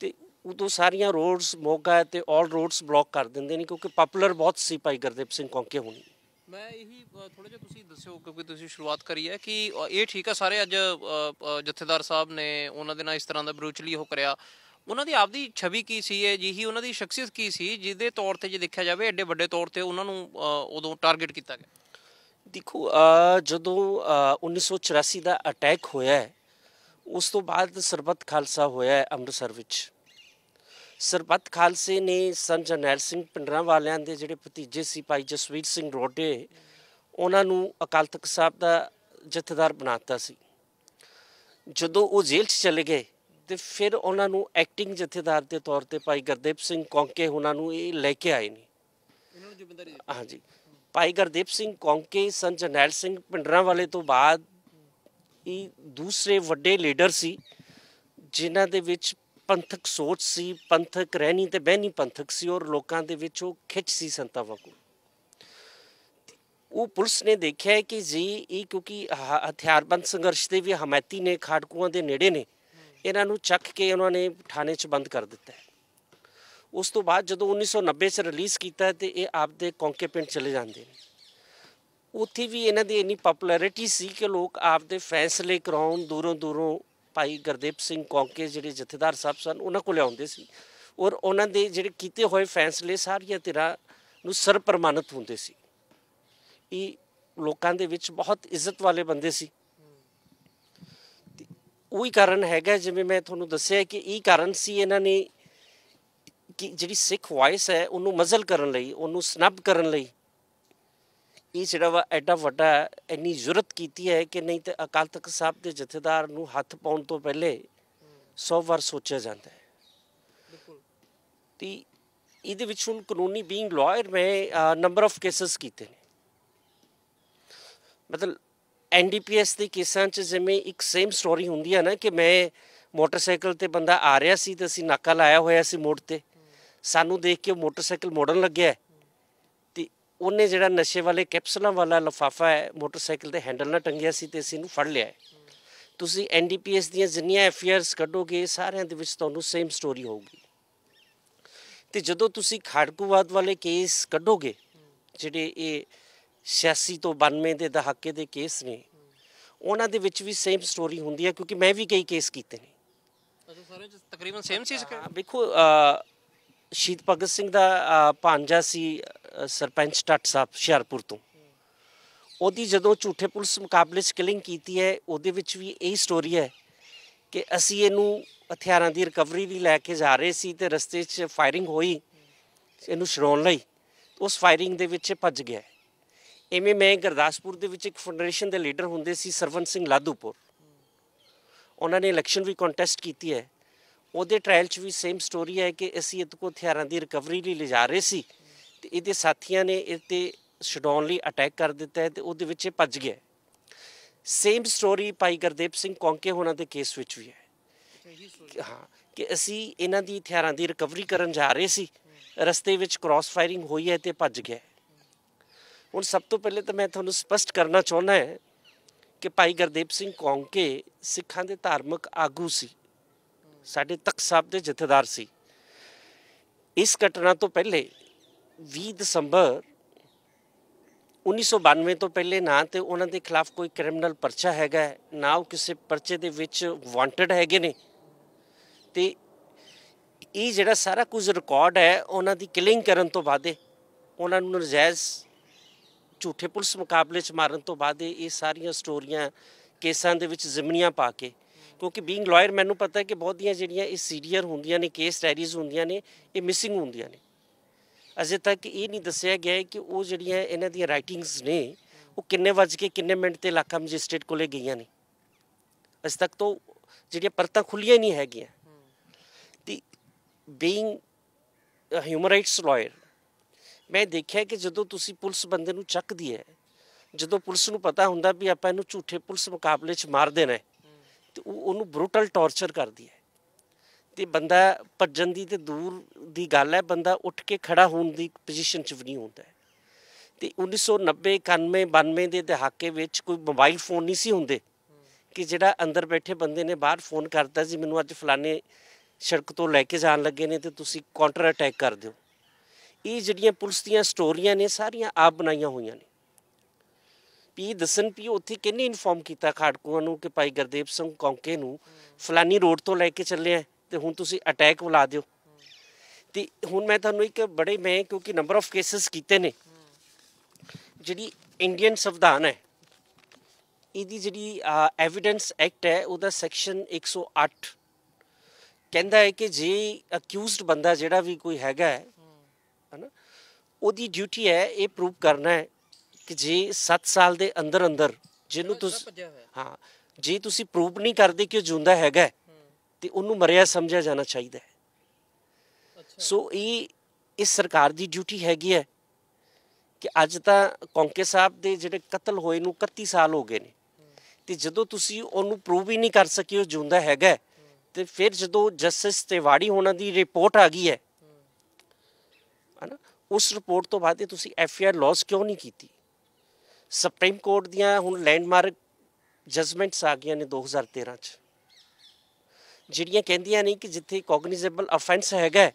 ਤੇ ਉਦੋਂ ਸਾਰੀਆਂ ਰੋਡਸ ਮੋਗਾ ਤੇ ਆਲ ਰੋਡਸ ਬਲੌਕ ਕਰ ਦਿੰਦੇ ਨੇ ਕਿਉਂਕਿ ਪਪੂਲਰ ਬਹੁਤ ਸੀ ਭਾਈ ਗੁਰਦੇਵ ਸਿੰਘ ਕੌਂਕੇ ਹੋਣੀ ਮੈਂ ਇਹੀ ਥੋੜਾ ਜਿਹਾ ਤੁਸੀਂ ਦੱਸਿਓ ਕਿਉਂਕਿ ਤੁਸੀਂ ਸ਼ੁਰੂਆਤ ਕਰੀ ਹੈ ਕਿ ਇਹ ਠੀਕ ਆ ਸਾਰੇ ਅੱਜ ਜਥੇਦਾਰ ਸਾਹਿਬ ਨੇ ਉਹਨਾਂ ਦੇ ਨਾਲ ਇਸ ਤਰ੍ਹਾਂ ਦਾ ਬਰੂਚਲੀ ਉਹ ਕਰਿਆ ਉਹਨਾਂ ਦੀ ਆਪਦੀ ਛਵੀ ਕੀ ਸੀ ਹੈ ਜਿਹੀ ਉਹਨਾਂ ਦੀ ਸ਼ਖਸੀਅਤ ਕੀ ਸੀ ਜਿਹਦੇ ਤੌਰ ਤੇ ਜੇ ਦੇਖਿਆ ਜਾਵੇ ਐਡੇ ਵੱਡੇ ਤੌਰ ਤੇ ਉਹਨਾਂ ਨੂੰ ਉਦੋਂ ਟਾਰਗੇਟ ਕੀਤਾ ਗਿਆ ਦੇਖੋ ਜਦੋਂ 1984 ਦਾ ਅਟੈਕ ਹੋਇਆ ਉਸ ਤੋਂ ਬਾਅਦ ਸਰਬੱਤ ਖਾਲਸਾ ਹੋਇਆ ਅੰਮ੍ਰਿਤਸਰ ਵਿੱਚ ਸਰਬੱਤ ਖਾਲਸੇ ਨੇ ਸੰ ਜਰਨੈਲ ਸਿੰਘ ਪਿੰਡਰਾ ਵਾਲਿਆਂ ਦੇ ਜਿਹੜੇ ਭਤੀਜੇ ਸੀ ਭਾਈ ਜਸਵੀਰ ਸਿੰਘ ਰੋਡੇ ਉਹਨਾਂ ਨੂੰ ਅਕਾਲ ਤਖਤ ਸਾਹਿਬ ਦਾ ਜਥੇਦਾਰ ਬਣਾਤਾ ਸੀ ਜਦੋਂ ਉਹ ਜੇਲ੍ਹ 'ਚ ਚਲੇ ਗਏ ਤੇ ਫਿਰ ਉਹਨਾਂ ਨੂੰ ਐਕਟਿੰਗ ਜਥੇਦਾਰ ਦੇ ਤੌਰ ਤੇ ਭਾਈ ਗਰਦੇਵ ਸਿੰਘ ਕੌਂਕੇ ਉਹਨਾਂ ਨੂੰ ਇਹ ਲੈ ਕੇ ਆਏ ਨੇ ਇਹਨਾਂ ਨੂੰ ਜ਼ਿੰਮੇਵਾਰੀ ਹਾਂਜੀ ਭਾਈ ਗਰਦੇਵ ਸਿੰਘ ਕੌਂਕੇ ਸੰਜਨੈਲ ਸਿੰਘ ਪਿੰਡਰਾਂ ਵਾਲੇ ਤੋਂ ਬਾਅਦ ਇਹ ਦੂਸਰੇ ਵੱਡੇ ਲੀਡਰ ਸੀ ਜਿਨ੍ਹਾਂ ਦੇ ਵਿੱਚ ਪੰਥਕ ਸੋਚ ਸੀ ਪੰਥਕ ਰਹਿਣੀ ਤੇ ਬਹਿਣੀ ਪੰਥਕ ਸੀ ਔਰ ਲੋਕਾਂ ਦੇ ਵਿੱਚ ਉਹ ਖਿੱਚ ਸੀ ਸੰਤਾਂ ਵਾਂਗੂ ਉਹ ਪੁਲਿਸ ਨੇ ਦੇਖਿਆ ਕਿ ਜੀ ਇਹ ਕਿਉਂਕਿ ਹਥਿਆਰਬੰਦ ਸੰਘਰਸ਼ ਦੇ ਵੀ ਹਮਾਇਤੀ ਨੇ ਖਾਟਕੂਆਂ ਦੇ ਨੇੜੇ ਨੇ ਇਹਨਾਂ ਨੂੰ ਚੱਕ ਕੇ ਉਹਨਾਂ ਨੇ ਥਾਣੇ 'ਚ ਬੰਦ ਕਰ ਦਿੱਤਾ ਉਸ ਤੋਂ ਬਾਅਦ ਜਦੋਂ 1990 'ਚ ਰਿਲੀਜ਼ ਕੀਤਾ ਤੇ ਇਹ ਆਪਦੇ ਕੌਂਕੇ ਪਿੰਡ ਚਲੇ ਜਾਂਦੇ ਨੇ ਉੱਥੇ ਵੀ ਇਹਨਾਂ ਦੀ ਇੰਨੀ ਪਪੂਲੈਰਿਟੀ ਸੀ ਕਿ ਲੋਕ ਆਪਦੇ ਫੈਸਲੇ ਕਰਾਉਣ ਦੂਰੋਂ ਦੂਰੋਂ ਭਾਈ ਗਰਦੇਵ ਸਿੰਘ ਕੌਂਕੇ ਜਿਹੜੇ ਜਥੇਦਾਰ ਸਾਹਿਬ ਸਨ ਉਹਨਾਂ ਕੋਲ ਆਉਂਦੇ ਸੀ ਔਰ ਉਹਨਾਂ ਦੇ ਜਿਹੜੇ ਕੀਤੇ ਹੋਏ ਫੈਸਲੇ ਸਾਰੀਆਂ ਤੇਰਾ ਨੂੰ ਸਰਪ੍ਰਮਾਨਿਤ ਹੁੰਦੇ ਸੀ ਇਹ ਲੋਕਾਂ ਦੇ ਵਿੱਚ ਬਹੁਤ ਇੱਜ਼ਤ ਵਾਲੇ ਬੰਦੇ ਸੀ ਉਹੀ ਕਾਰਨ ਹੈਗਾ ਜਿਵੇਂ ਮੈਂ ਤੁਹਾਨੂੰ ਦੱਸਿਆ ਕਿ ਇਹ ਕਾਰਨ ਸੀ ਇਹਨਾਂ ਨੇ ਕਿ ਜਿਹੜੀ ਸਿੱਖ ਵਾਇਸ ਹੈ ਉਹਨੂੰ ਮਜ਼ਲ ਕਰਨ ਲਈ ਉਹਨੂੰ ਸਨਬ ਕਰਨ ਲਈ ਇਹ ਜਿਹੜਾ ਵਾ ਐਡਾ ਵੱਡਾ ਇੰਨੀ ਜ਼ੁਰਤ ਕੀਤੀ ਹੈ ਕਿ ਨਹੀਂ ਤੇ ਅਕਾਲ ਤਖਤ ਸਾਹਿਬ ਦੇ ਜਥੇਦਾਰ ਨੂੰ ਹੱਥ ਪਾਉਣ ਤੋਂ ਪਹਿਲੇ 100 ਵਾਰ ਸੋਚਿਆ ਜਾਂਦਾ ਹੈ ਤੇ ਇਹਦੇ ਵਿੱਚ ਹੁਣ ਕਾਨੂੰਨੀ ਬੀਇੰਗ ਲਾਇਰ ਮੈਂ ਨੰਬਰ ਆਫ ਕੇਸਸ ਕੀਤੇ ਨੇ ਮਤਲਬ ਐਨਡੀਪੀਐਸ ਦੇ ਕਿਸਾਨ 'ਚ ਜਿਵੇਂ ਇੱਕ ਸੇਮ ਸਟੋਰੀ ਹੁੰਦੀ ਹੈ ਨਾ ਕਿ ਮੈਂ ਮੋਟਰਸਾਈਕਲ ਤੇ ਬੰਦਾ ਆ ਰਿਹਾ ਸੀ ਤੇ ਅਸੀਂ ਨਾਕਾ ਲਾਇਆ ਹੋਇਆ ਸੀ ਮੋੜ ਤੇ ਸਾਨੂੰ ਦੇਖ ਕੇ ਮੋਟਰਸਾਈਕਲ ਮੋੜਨ ਲੱਗਿਆ ਤੇ ਉਹਨੇ ਜਿਹੜਾ ਨਸ਼ੇ ਵਾਲੇ ਕੈਪਸੂਲਾਂ ਵਾਲਾ ਲਫਾਫਾ ਹੈ ਮੋਟਰਸਾਈਕਲ ਦੇ ਹੈਂਡਲ ਨਾਲ ਟੰਗਿਆ ਸੀ ਤੇ ਅਸੀਂ ਨੂੰ ਫੜ ਲਿਆ ਤੁਸੀਂ ਐਨਡੀਪੀਐਸ ਦੀਆਂ ਜਿੰਨੀਆਂ ਐਫਆਈਆਰਸ ਕੱਢੋਗੇ ਸਾਰਿਆਂ ਦੇ ਵਿੱਚ ਤੁਹਾਨੂੰ ਸੇਮ ਸਟੋਰੀ ਹੋਊਗੀ ਤੇ ਜਦੋਂ ਤੁਸੀਂ ਖਾੜਕੂਵਾਦ ਵਾਲੇ ਕੇਸ ਕੱਢੋਗੇ ਜਿਹੜੇ ਇਹ 86 ਤੋਂ 92 ਦੇ ਦਹਾਕੇ ਦੇ ਕੇਸ ਨੇ ਉਹਨਾਂ ਦੇ ਵਿੱਚ ਵੀ ਸੇਮ ਸਟੋਰੀ ਹੁੰਦੀ ਹੈ ਕਿਉਂਕਿ ਮੈਂ ਵੀ ਕਈ ਕੇਸ ਕੀਤੇ ਨੇ ਤਕਰੀਬਨ ਸੇਮ ਸੀ ਵੇਖੋ ਸ਼ਹੀਦ ਭਗਤ ਸਿੰਘ ਦਾ ਭਾਂਜਾ ਸੀ ਸਰਪੰਚ ਟੱਟ ਸਾਹਿਬ ਹੁਸ਼ਿਆਰਪੁਰ ਤੋਂ ਉਹਦੀ ਜਦੋਂ ਝੂਠੇ ਪੁਲਿਸ ਮੁਕਾਬਲੇ 'ਚ ਕਿਲਿੰਗ ਕੀਤੀ ਹੈ ਉਹਦੇ ਵਿੱਚ ਵੀ ਇਹ ਸਟੋਰੀ ਹੈ ਕਿ ਅਸੀਂ ਇਹਨੂੰ ਹਥਿਆਰਾਂ ਦੀ ਰਿਕਵਰੀ ਲਈ ਲੈ ਕੇ ਜਾ ਰਹੇ ਸੀ ਤੇ ਰਸਤੇ 'ਚ ਫਾਇਰਿੰਗ ਹੋਈ ਇਹਨੂੰ ਛਡਾਉਣ ਲਈ ਉਸ ਫਾਇਰਿੰਗ ਦੇ ਵਿੱਚ ਭੱਜ ਗਿਆ ਇਵੇਂ ਮੈਂ ਗੁਰਦਾਸਪੁਰ ਦੇ ਵਿੱਚ ਇੱਕ ਫੈਡਰੇਸ਼ਨ ਦੇ ਲੀਡਰ ਹੁੰਦੇ ਸੀ ਸਰਵਨ ਸਿੰਘ ਲਾਦੂਪੁਰ ਉਹਨਾਂ ਨੇ ਇਲੈਕਸ਼ਨ ਵੀ ਕੰਟੈਸਟ ਕੀਤੀ ਹੈ ਉਹਦੇ ਟ੍ਰਾਇਲ 'ਚ ਵੀ ਸੇਮ ਸਟੋਰੀ ਹੈ ਕਿ ਅਸੀਂ ਇਹ ਕੋ ਹਥਿਆਰਾਂ ਦੀ ਰਿਕਵਰੀ ਲਈ ਲਿਜਾ ਰਹੇ ਸੀ ਤੇ ਇਹਦੇ ਸਾਥੀਆਂ ਨੇ ਇਹ ਤੇ ਸ਼ਟਡਾਊਨ ਲਈ ਅਟੈਕ ਕਰ ਦਿੱਤਾ ਤੇ ਉਹਦੇ ਵਿੱਚ ਭੱਜ ਗਿਆ ਸੇਮ ਸਟੋਰੀ ਪਾਈ ਗੁਰਦੇਵ ਸਿੰਘ ਕੌਂਕੇ ਹੋਣਾ ਦੇ ਕੇਸ ਵਿੱਚ ਵੀ ਹੈ ਹਾਂ ਕਿ ਅਸੀਂ ਇਹਨਾਂ ਦੀ ਹਥਿਆਰਾਂ ਦੀ ਰਿਕਵਰੀ ਕਰਨ ਜਾ ਰਹੇ ਸੀ ਰਸਤੇ ਵਿੱਚ ਕ੍ਰਾਸ ਫਾਇਰਿੰਗ ਹੋਈ ਹੈ ਤੇ ਭੱਜ ਗਿਆ ਹੁਣ ਸਭ ਤੋਂ ਪਹਿਲੇ ਤਾਂ ਮੈਂ ਤੁਹਾਨੂੰ ਸਪਸ਼ਟ ਕਰਨਾ ਚਾਹੁੰਦਾ ਹਾਂ ਕਿ ਭਾਈ ਗੁਰਦੀਪ ਸਿੰਘ ਕੌਂਕੇ ਸਿੱਖਾਂ ਦੇ ਧਾਰਮਿਕ ਆਗੂ ਸੀ ਸਾਡੇ ਤਖਤ ਸਾਹਿਬ ਦੇ ਜਥੇਦਾਰ ਸੀ ਇਸ ਘਟਨਾ ਤੋਂ ਪਹਿਲੇ 20 ਦਸੰਬਰ 1992 ਤੋਂ ਪਹਿਲੇ ਨਾ ਤੇ ਉਹਨਾਂ ਦੇ ਖਿਲਾਫ ਕੋਈ ਕ੍ਰਿਮੀਨਲ ਪਰਚਾ ਹੈਗਾ ਨਾ ਉਹ ਕਿਸੇ ਪਰਚੇ ਦੇ ਵਿੱਚ ਵਾਂਟਡ ਹੈਗੇ ਨੇ ਤੇ ਇਹ ਜਿਹੜਾ ਸਾਰਾ ਕੁਝ ਰਿਕਾਰਡ ਹੈ ਉਹਨਾਂ ਦੀ ਕਿਲਿੰਗ ਕਰਨ ਤੋਂ ਬਾਅਦ ਉਹਨਾਂ ਨੂੰ ਨਜਾਇਜ਼ ਝੂਠੇ ਪੁਲਿਸ ਮੁਕਾਬਲੇ 'ਚ ਮਾਰਨ ਤੋਂ ਬਾਅਦ ਇਹ ਸਾਰੀਆਂ ਸਟੋਰੀਆਂ ਕੇਸਾਂ ਦੇ ਵਿੱਚ ਜ਼ਿਮਨੀਆਂ ਪਾ ਕੇ ਕਿਉਂਕਿ ਬੀਇੰਗ ਲਾਇਰ ਮੈਨੂੰ ਪਤਾ ਹੈ ਕਿ ਬਹੁਤੀਆਂ ਜਿਹੜੀਆਂ ਇਹ ਸੀਰੀਅਰ ਹੁੰਦੀਆਂ ਨੇ ਕੇਸ ਡਾਇਰੀਜ਼ ਹੁੰਦੀਆਂ ਨੇ ਇਹ ਮਿਸਿੰਗ ਹੁੰਦੀਆਂ ਨੇ ਅਜੇ ਤੱਕ ਇਹ ਨਹੀਂ ਦੱਸਿਆ ਗਿਆ ਕਿ ਉਹ ਜਿਹੜੀਆਂ ਇਹਨਾਂ ਦੀਆਂ ਰਾਈਟਿੰਗਸ ਨੇ ਉਹ ਕਿੰਨੇ ਵਜ ਕੇ ਕਿੰਨੇ ਮਿੰਟ ਤੇ ਇਲਾਕਾ ਮੈਜਿਸਟ੍ਰੇਟ ਕੋਲੇ ਗਈਆਂ ਨੇ ਅਜੇ ਤੱਕ ਤੋਂ ਜਿਹੜੀਆਂ ਪਰਤਾਂ ਖੁੱਲੀਆਂ ਨਹੀਂ ਹੈਗੀਆਂ ਤੇ ਬੀਇੰਗ ਹਿਊਮਨ ਰਾਈਟਸ ਲਾਇਰ ਮੈਂ ਦੇਖਿਆ ਕਿ ਜਦੋਂ ਤੁਸੀਂ ਪੁਲਿਸ ਬੰਦੇ ਨੂੰ ਚੱਕਦੀ ਹੈ ਜਦੋਂ ਪੁਲਿਸ ਨੂੰ ਪਤਾ ਹੁੰਦਾ ਵੀ ਆਪਾਂ ਇਹਨੂੰ ਝੂਠੇ ਪੁਲਿਸ ਮੁਕਾਬਲੇ 'ਚ ਮਾਰ ਦੇਣਾ ਤੇ ਉਹ ਉਹਨੂੰ ਬਰੂਟਲ ਟੌਰਚਰ ਕਰਦੀ ਹੈ ਤੇ ਬੰਦਾ ਭੱਜਣ ਦੀ ਤੇ ਦੂਰ ਦੀ ਗੱਲ ਹੈ ਬੰਦਾ ਉੱਠ ਕੇ ਖੜਾ ਹੋਣ ਦੀ ਪੋਜੀਸ਼ਨ 'ਚ ਵੀ ਨਹੀਂ ਹੁੰਦਾ ਤੇ 1990 91 92 ਦੇ ਦਹਾਕੇ ਵਿੱਚ ਕੋਈ ਮੋਬਾਈਲ ਫੋਨ ਨਹੀਂ ਸੀ ਹੁੰਦੇ ਕਿ ਜਿਹੜਾ ਅੰਦਰ ਬੈਠੇ ਬੰਦੇ ਨੇ ਬਾਹਰ ਫੋਨ ਕਰਦਾ ਸੀ ਮੈਨੂੰ ਅੱਜ ਫਲਾਣੇ ਸੜਕ ਤੋਂ ਲੈ ਕੇ ਜਾਣ ਲੱਗੇ ਨੇ ਤੇ ਤੁਸੀਂ ਕਾਊਂਟਰ ਅਟੈਕ ਕਰ ਦਿਓ ਇਹ ਜਿਹੜੀਆਂ ਪੁਲਿਸ ਦੀਆਂ ਸਟੋਰੀਆਂ ਨੇ ਸਾਰੀਆਂ ਆਪ ਬਣਾਈਆਂ ਹੋਈਆਂ ਨੇ ਪੀ ਦਸਨ ਪੀ ਉੱਥੇ ਕਿੰਨੇ ਇਨਫੋਰਮ ਕੀਤਾ ਖਾੜਕੂਆਂ ਨੂੰ ਕਿ ਭਾਈ ਗਰਦੇਵ ਸਿੰਘ ਕੌਂਕੇ ਨੂੰ ਫਲਾਨੀ ਰੋਡ ਤੋਂ ਲੈ ਕੇ ਚੱਲੇ ਆ ਤੇ ਹੁਣ ਤੁਸੀਂ ਅਟੈਕ ਬੁਲਾ ਦਿਓ ਤੇ ਹੁਣ ਮੈਂ ਤੁਹਾਨੂੰ ਇੱਕ ਬੜੇ ਮੈਂ ਕਿਉਂਕਿ ਨੰਬਰ ਆਫ ਕੇਸਸ ਕੀਤੇ ਨੇ ਜਿਹੜੀ ਇੰਡੀਅਨ ਸੰਵਿਧਾਨ ਹੈ ਇਹਦੀ ਜਿਹੜੀ ਐਵੀਡੈਂਸ ਐਕਟ ਹੈ ਉਹਦਾ ਸੈਕਸ਼ਨ 108 ਕਹਿੰਦਾ ਹੈ ਕਿ ਜੇ ਅਕਿਊਜ਼ਡ ਬੰਦਾ ਜਿਹੜਾ ਵੀ ਕੋਈ ਹੈਗਾ ਹਨਾ ਉਹਦੀ ਡਿਊਟੀ ਹੈ ਇਹ ਪ੍ਰੂਫ ਕਰਨਾ ਹੈ ਕਿ ਜੇ 7 ਸਾਲ ਦੇ ਅੰਦਰ ਅੰਦਰ ਜਿਹਨੂੰ ਤੁਸੀਂ ਹਾਂ ਜੇ ਤੁਸੀਂ ਪ੍ਰੂਫ ਨਹੀਂ ਕਰਦੇ ਕਿ ਉਹ ਜੁੰਦਾ ਹੈਗਾ ਤੇ ਉਹਨੂੰ ਮਰਿਆ ਸਮਝਿਆ ਜਾਣਾ ਚਾਹੀਦਾ ਹੈ ਸੋ ਇਹ ਇਸ ਸਰਕਾਰ ਦੀ ਡਿਊਟੀ ਹੈਗੀ ਹੈ ਕਿ ਅੱਜ ਤਾਂ ਕੌਂਕੇ ਸਾਹਿਬ ਦੇ ਜਿਹੜੇ ਕਤਲ ਹੋਏ ਨੂੰ 31 ਸਾਲ ਹੋ ਗਏ ਨੇ ਤੇ ਜਦੋਂ ਤੁਸੀਂ ਉਹਨੂੰ ਪ੍ਰੂਫ ਹੀ ਨਹੀਂ ਕਰ ਸਕੇ ਉਹ ਜਿਉਂਦਾ ਹੈਗਾ ਤੇ ਫਿਰ ਜਦੋਂ ਜਸਟਿਸ ਤੇਵਾੜੀ ਹੋਣਾ ਦੀ ਰਿਪੋਰਟ ਆ ਗਈ ਹੈ ਹਨਾ ਉਸ ਰਿਪੋਰਟ ਤੋਂ ਬਾਅਦ ਇਹ ਤੁਸੀਂ ਐਫ ਆਰ ਲਾਸ ਕਿਉਂ ਨਹੀਂ ਕੀਤੀ ਸੁਪਰੀਮ ਕੋਰਟ ਦੀਆਂ ਹੁਣ ਲੈਂਡਮਾਰਕ ਜਜਮੈਂਟਸ ਆ ਗਈਆਂ ਨੇ 2013 ਚ ਜਿਹੜੀਆਂ ਕਹਿੰਦੀਆਂ ਨੇ ਕਿ ਜਿੱਥੇ ਕੌਗਨੀਜ਼ੇਬਲ ਅਫੈਂਸ ਹੈਗਾ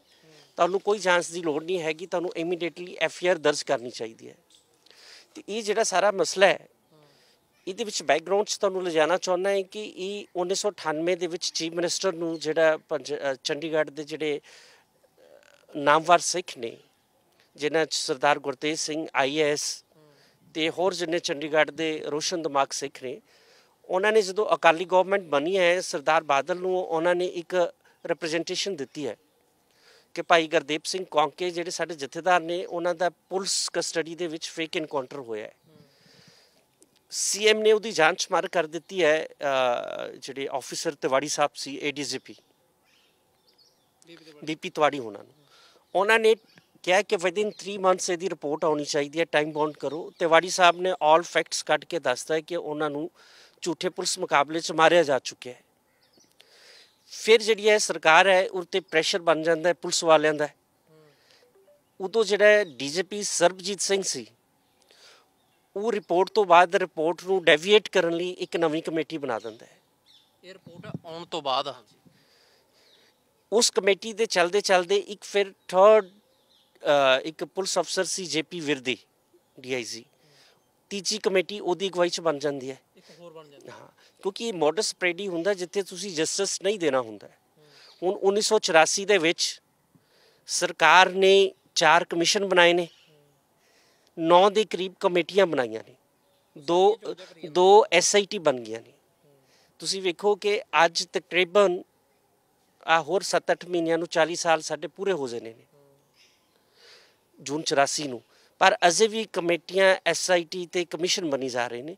ਤੁਹਾਨੂੰ ਕੋਈ ਚਾਂਸ ਦੀ ਲੋੜ ਨਹੀਂ ਹੈਗੀ ਤੁਹਾਨੂੰ ਇਮੀਡੀਏਟਲੀ ਐਫ ਆਰ ਦਰਜ ਕਰਨੀ ਚਾਹੀਦੀ ਹੈ ਤੇ ਇਹ ਜਿਹੜਾ ਸਾਰਾ ਮਸਲਾ ਹੈ ਇਹਦੇ ਵਿੱਚ ਬੈਕਗ੍ਰਾਉਂਡ ਤੁਹਾਨੂੰ ਲਿਜਾਣਾ ਚਾਹੁੰਦਾ ਹੈ ਕਿ ਇਹ 1998 ਦੇ ਵਿੱਚ ਚੀਫ ਮਿਨਿਸਟਰ ਨੂੰ ਜਿਹੜਾ ਚੰਡੀਗੜ੍ਹ ਦੇ ਜਿਹੜੇ ਨਾਮਵਰ ਸਿੱਖ ਨੇ ਜਿਨ੍ਹਾਂ 'ਚ ਸਰਦਾਰ ਗੁਰਤੇਜ ਸਿੰਘ ਆਈਐਸ ਤੇ ਹੋਰ ਜਿੰਨੇ ਚੰਡੀਗੜ੍ਹ ਦੇ ਰੋਸ਼ਨ ਦਿਮਾਗ ਸਿੱਖ ਨੇ ਉਹਨਾਂ ਨੇ ਜਦੋਂ ਅਕਾਲੀ ਗਵਰਨਮੈਂਟ ਬਣੀ ਹੈ ਸਰਦਾਰ ਬਾਦਲ ਨੂੰ ਉਹਨਾਂ ਨੇ ਇੱਕ ਰਿਪਰੈਜ਼ੈਂਟੇਸ਼ਨ ਦਿੱਤੀ ਹੈ ਕਿ ਭਾਈ ਗਰਦੀਪ ਸਿੰਘ ਕੌਂਕੇ ਜਿਹੜੇ ਸਾਡੇ ਜਥੇਦਾਰ ਨੇ ਉਹਨਾਂ ਦਾ ਪੁਲਿਸ ਕਸਟਡੀ ਦੇ ਵਿੱਚ ਫੇਕ ਇਨਕਾਊਂਟਰ ਹੋਇਆ ਹੈ ਸੀਐਮ ਨੇ ਉਹਦੀ ਜਾਂਚ ਮਾਰ ਕਰ ਦਿੱਤੀ ਹੈ ਜਿਹੜੇ ਆਫੀਸਰ ਤਿਵਾੜੀ ਸਾਹਿਬ ਸੀ ਏਡੀਜੀਪੀ ਡੀਪੀ ਤਿਵਾੜੀ ਉਹਨਾਂ ਨੂੰ ਉਹਨਾਂ ਨੇ ਕਿਹਾ ਕਿ ਵਿਦ 3 ਮੰਥਸ ਇਹਦੀ ਰਿਪੋਰਟ ਆਉਣੀ ਚਾਹੀਦੀ ਹੈ ਟਾਈਮ ਬਾਉਂਡ ਕਰੋ ਤੇ ਵਾੜੀ ਸਾਹਿਬ ਨੇ ਆਲ ਫੈਕਟਸ ਕੱਟ ਕੇ ਦੱਸਦਾ ਹੈ ਕਿ ਉਹਨਾਂ ਨੂੰ ਝੂਠੇ ਪੁਲਿਸ ਮੁਕਾਬਲੇ 'ਚ ਮਾਰਿਆ ਜਾ ਚੁੱਕਿਆ ਹੈ ਫਿਰ ਜਿਹੜੀ ਹੈ ਸਰਕਾਰ ਹੈ ਉਰਤੇ ਪ੍ਰੈਸ਼ਰ ਬਣ ਜਾਂਦਾ ਹੈ ਪੁਲਿਸ ਵਾਲਿਆਂ ਦਾ ਉਦੋਂ ਜਿਹੜਾ ਡੀਜੀਪੀ ਸਰਬਜੀਤ ਸਿੰਘ ਸੀ ਉਹ ਰਿਪੋਰਟ ਤੋਂ ਬਾਅਦ ਰਿਪੋਰਟ ਨੂੰ ਡੈਵੀਏਟ ਕਰਨ ਲਈ ਇੱਕ ਨਵੀਂ ਕਮੇਟੀ ਬਣਾ ਦਿੰਦਾ ਹੈ ਇਹ ਰਿਪੋਰਟ ਆਉਣ ਤੋਂ ਬਾਅਦ ਉਸ ਕਮੇਟੀ ਦੇ ਚਲਦੇ ਚਲਦੇ ਇੱਕ ਫਿਰ ਥਰਡ ਇੱਕ ਪੁਲਿਸ ਅਫਸਰ ਸੀ ਜੇਪੀ ਵਿਰਦੀ ਡੀਆਈਜੀ ਤੀਜੀ ਕਮੇਟੀ ਉਹਦੀ ਅਗਵਾਈ 'ਚ ਬਣ ਜਾਂਦੀ ਹੈ ਇੱਕ ਹੋਰ ਬਣ ਜਾਂਦੀ ਹਾਂ ਕਿਉਂਕਿ ਇਹ ਮੋਡਸ ਪ੍ਰੇਡੀ ਹੁੰਦਾ ਜਿੱਥੇ ਤੁਸੀਂ ਜਸਟਿਸ ਨਹੀਂ ਦੇਣਾ ਹੁੰਦਾ ਹੁਣ 1984 ਦੇ ਵਿੱਚ ਸਰਕਾਰ ਨੇ ਚਾਰ ਕਮਿਸ਼ਨ ਬਣਾਏ ਨੇ 9 ਦੇ ਕਰੀਬ ਕਮੇਟੀਆਂ ਬਣਾਈਆਂ ਨੇ ਦੋ ਦੋ ਐਸਆਈਟੀ ਬਣ ਗਈਆਂ ਨੇ ਤੁਸੀਂ ਵੇਖੋ ਕਿ ਅੱਜ ਤਕਰੀਬਨ ਆ ਹੋਰ 7-8 ਮਹੀਨਿਆਂ ਨੂੰ 40 ਸਾਲ ਸਾਡੇ ਪੂਰੇ ਹੋ ਜਾਣੇ ਨੇ ਜੂਨ 84 ਨੂੰ ਪਰ ਅਜੇ ਵੀ ਕਮੇਟੀਆਂ ਐਸਆਈਟੀ ਤੇ ਕਮਿਸ਼ਨ ਬਣੀ ਜਾ ਰਹੇ ਨੇ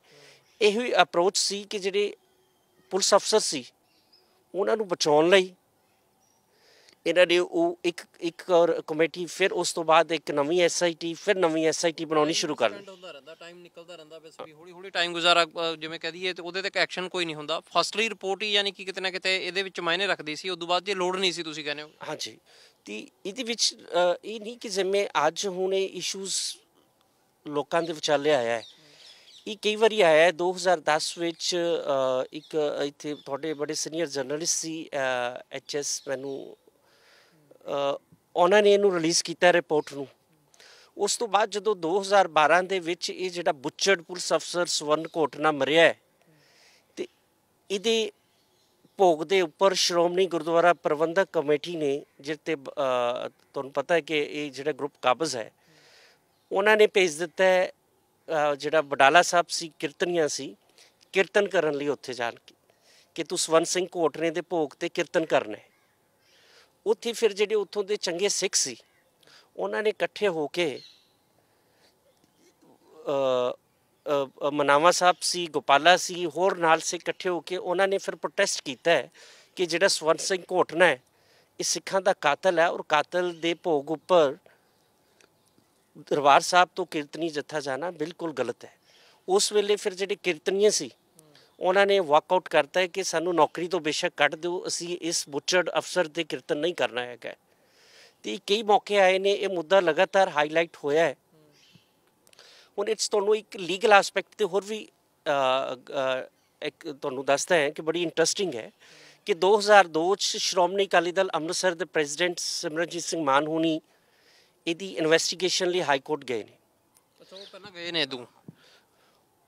ਇਹੋ ਹੀ ਅਪਰੋਚ ਸੀ ਕਿ ਜਿਹੜੇ ਪੁਲਿਸ ਅਫਸਰ ਸੀ ਉਹਨਾਂ ਨੂੰ ਬਚਾਉਣ ਲਈ ਇਹਨਾਂ ਨੇ ਉਹ ਇੱਕ ਇੱਕ ਔਰ ਕਮੇਟੀ ਫਿਰ ਉਸ ਤੋਂ ਬਾਅਦ ਇੱਕ ਨਵੀਂ ਐਸਆਈਟੀ ਫਿਰ ਨਵੀਂ ਐਸਆਈਟੀ ਬਣਾਉਣੀ ਸ਼ੁਰੂ ਕਰ ਲਈ ਟਾਈਮ ਨਿਕਲਦਾ ਰਹਿੰਦਾ ਬਸ ਵੀ ਹੌਲੀ ਹੌਲੀ ਟਾਈਮ ਗੁਜ਼ਾਰਾ ਜਿਵੇਂ ਕਹ ਦਈਏ ਤੇ ਉਹਦੇ ਤੇ ਐਕਸ਼ਨ ਕੋਈ ਨਹੀਂ ਹੁੰਦਾ ਫਸਟਲੀ ਰਿਪੋਰਟ ਹੀ ਯਾਨੀ ਕਿ ਕਿਤੇ ਨਾ ਕਿਤੇ ਇਹਦੇ ਵਿੱਚ ਮਾਇਨੇ ਰੱਖਦੀ ਸੀ ਉਸ ਤੋਂ ਬਾਅਦ ਜੇ ਲੋੜ ਨਹੀਂ ਸੀ ਤੁਸੀਂ ਕਹਿੰਦੇ ਹੋ ਹਾਂਜੀ ਤੇ ਇਹਦੇ ਵਿੱਚ ਇਹ ਨਹੀਂ ਕਿ ਜ਼ਿੰਮੇ ਅੱਜ ਹੁਣ ਇਹ ਇਸ਼ੂਜ਼ ਲੋਕਾਂ ਦੇ ਵਿਚਾਲੇ ਆਇਆ ਹੈ ਇਹ ਕਈ ਵਾਰੀ ਆਇਆ 2010 ਵਿੱਚ ਇੱਕ ਇੱਥੇ ਤੁਹਾਡੇ ਬੜੇ ਸੀਨੀਅਰ ਜਰਨਲਿਸਟ ਸੀ ਐਚਐਸ ਮੈਨੂੰ ਉਹਨਾਂ ਨੇ ਇਹਨੂੰ ਰਿਲੀਜ਼ ਕੀਤਾ ਰਿਪੋਰਟ ਨੂੰ ਉਸ ਤੋਂ ਬਾਅਦ ਜਦੋਂ 2012 ਦੇ ਵਿੱਚ ਇਹ ਜਿਹੜਾ ਬੁੱਚੜ ਪੁਲਿਸ ਅਫਸਰ ਸਵਰਨ ਕੋਟਨਾ ਮਰਿਆ ਹੈ ਤੇ ਇਹਦੇ ਭੋਗ ਦੇ ਉੱਪਰ ਸ਼੍ਰੋਮਣੀ ਗੁਰਦੁਆਰਾ ਪ੍ਰਬੰਧਕ ਕਮੇਟੀ ਨੇ ਜਿੱਤੇ ਤੁਹਾਨੂੰ ਪਤਾ ਹੈ ਕਿ ਇਹ ਜਿਹੜਾ ਗਰੁੱਪ ਕਾਬਜ਼ ਹੈ ਉਹਨਾਂ ਨੇ ਭੇਜ ਦਿੱਤਾ ਹੈ ਜਿਹੜਾ ਬਡਾਲਾ ਸਾਹਿਬ ਸੀ ਕੀਰਤਨੀਆਂ ਸੀ ਕੀਰਤਨ ਕਰਨ ਲਈ ਉੱਥੇ ਜਾਣ ਕੇ ਕਿ ਤੂੰ ਸਵਨ ਸਿੰਘ ਕੋਟਨੇ ਦੇ ਭੋਗ ਤੇ ਕੀਰਤਨ ਕਰਨਾ ਹੈ ਉੱਥੇ ਫਿਰ ਜਿਹੜੇ ਉੱਥੋਂ ਦੇ ਚੰਗੇ ਸਿੱਖ ਸੀ ਉਹਨਾਂ ਨੇ ਇਕੱਠੇ ਹੋ ਕੇ ਅ ਮਨਾਵਾ ਸਾਹਿਬ ਸੀ ਗੋਪਾਲਾ ਸੀ ਹੋਰ ਨਾਲ ਸੇ ਇਕੱਠੇ ਹੋ ਕੇ ਉਹਨਾਂ ਨੇ ਫਿਰ ਪ੍ਰੋਟੈਸਟ ਕੀਤਾ ਕਿ ਜਿਹੜਾ ਸਵਰਨ ਸਿੰਘ ਘੋਟਨਾ ਹੈ ਇਹ ਸਿੱਖਾਂ ਦਾ ਕਾਤਲ ਹੈ ਔਰ ਕਾਤਲ ਦੇ ਭੋਗ ਉੱਪਰ ਦਰਬਾਰ ਸਾਹਿਬ ਤੋਂ ਕੀਰਤਨੀ ਜੱਥਾ ਜਾਣਾ ਬਿਲਕੁਲ ਗਲਤ ਹੈ ਉਸ ਵੇਲੇ ਫਿਰ ਜਿਹੜੇ ਕੀਰਤਨੀਆਂ ਸੀ ਉਹਨਾਂ ਨੇ ਵਾਕਆਊਟ ਕਰਤਾ ਕਿ ਸਾਨੂੰ ਨੌਕਰੀ ਤੋਂ ਬੇਸ਼ੱਕ ਕੱਢ ਦਿਓ ਅਸੀਂ ਇਸ ਬੁੱਚੜ ਅਫਸਰ ਤੇ ਕਿਰਤਨ ਨਹੀਂ ਕਰਨਾ ਹੈਗਾ ਤੇ ਕਈ ਮੌਕੇ ਆਏ ਨੇ ਇਹ ਮੁੱਦਾ ਲਗਾਤਾਰ ਹਾਈਲਾਈਟ ਹੋਇਆ ਹੈ ਹੁਣ ਇਟਸ ਤੁਹਾਨੂੰ ਇੱਕ ਲੀਗਲ ਐਸਪੈਕਟ ਤੇ ਹੋਰ ਵੀ ਇੱਕ ਤੁਹਾਨੂੰ ਦੱਸਦਾ ਹੈ ਕਿ ਬੜੀ ਇੰਟਰਸਟਿੰਗ ਹੈ ਕਿ 2002 ਚ ਸ਼੍ਰੋਮਣੀ ਅਕਾਲੀ ਦਲ ਅੰਮ੍ਰਿਤਸਰ ਦੇ ਪ੍ਰੈਜ਼ੀਡੈਂਟ ਸਿਮਰਜੀਤ ਸਿੰਘ ਮਾਨ ਇਹਦੀ ਇਨਵੈਸਟੀਗੇਸ਼ਨ ਲਈ ਹਾਈ ਕੋਰਟ ਗਏ ਨੇ ਪਹਿਲਾਂ ਗਏ ਨੇ ਦੂ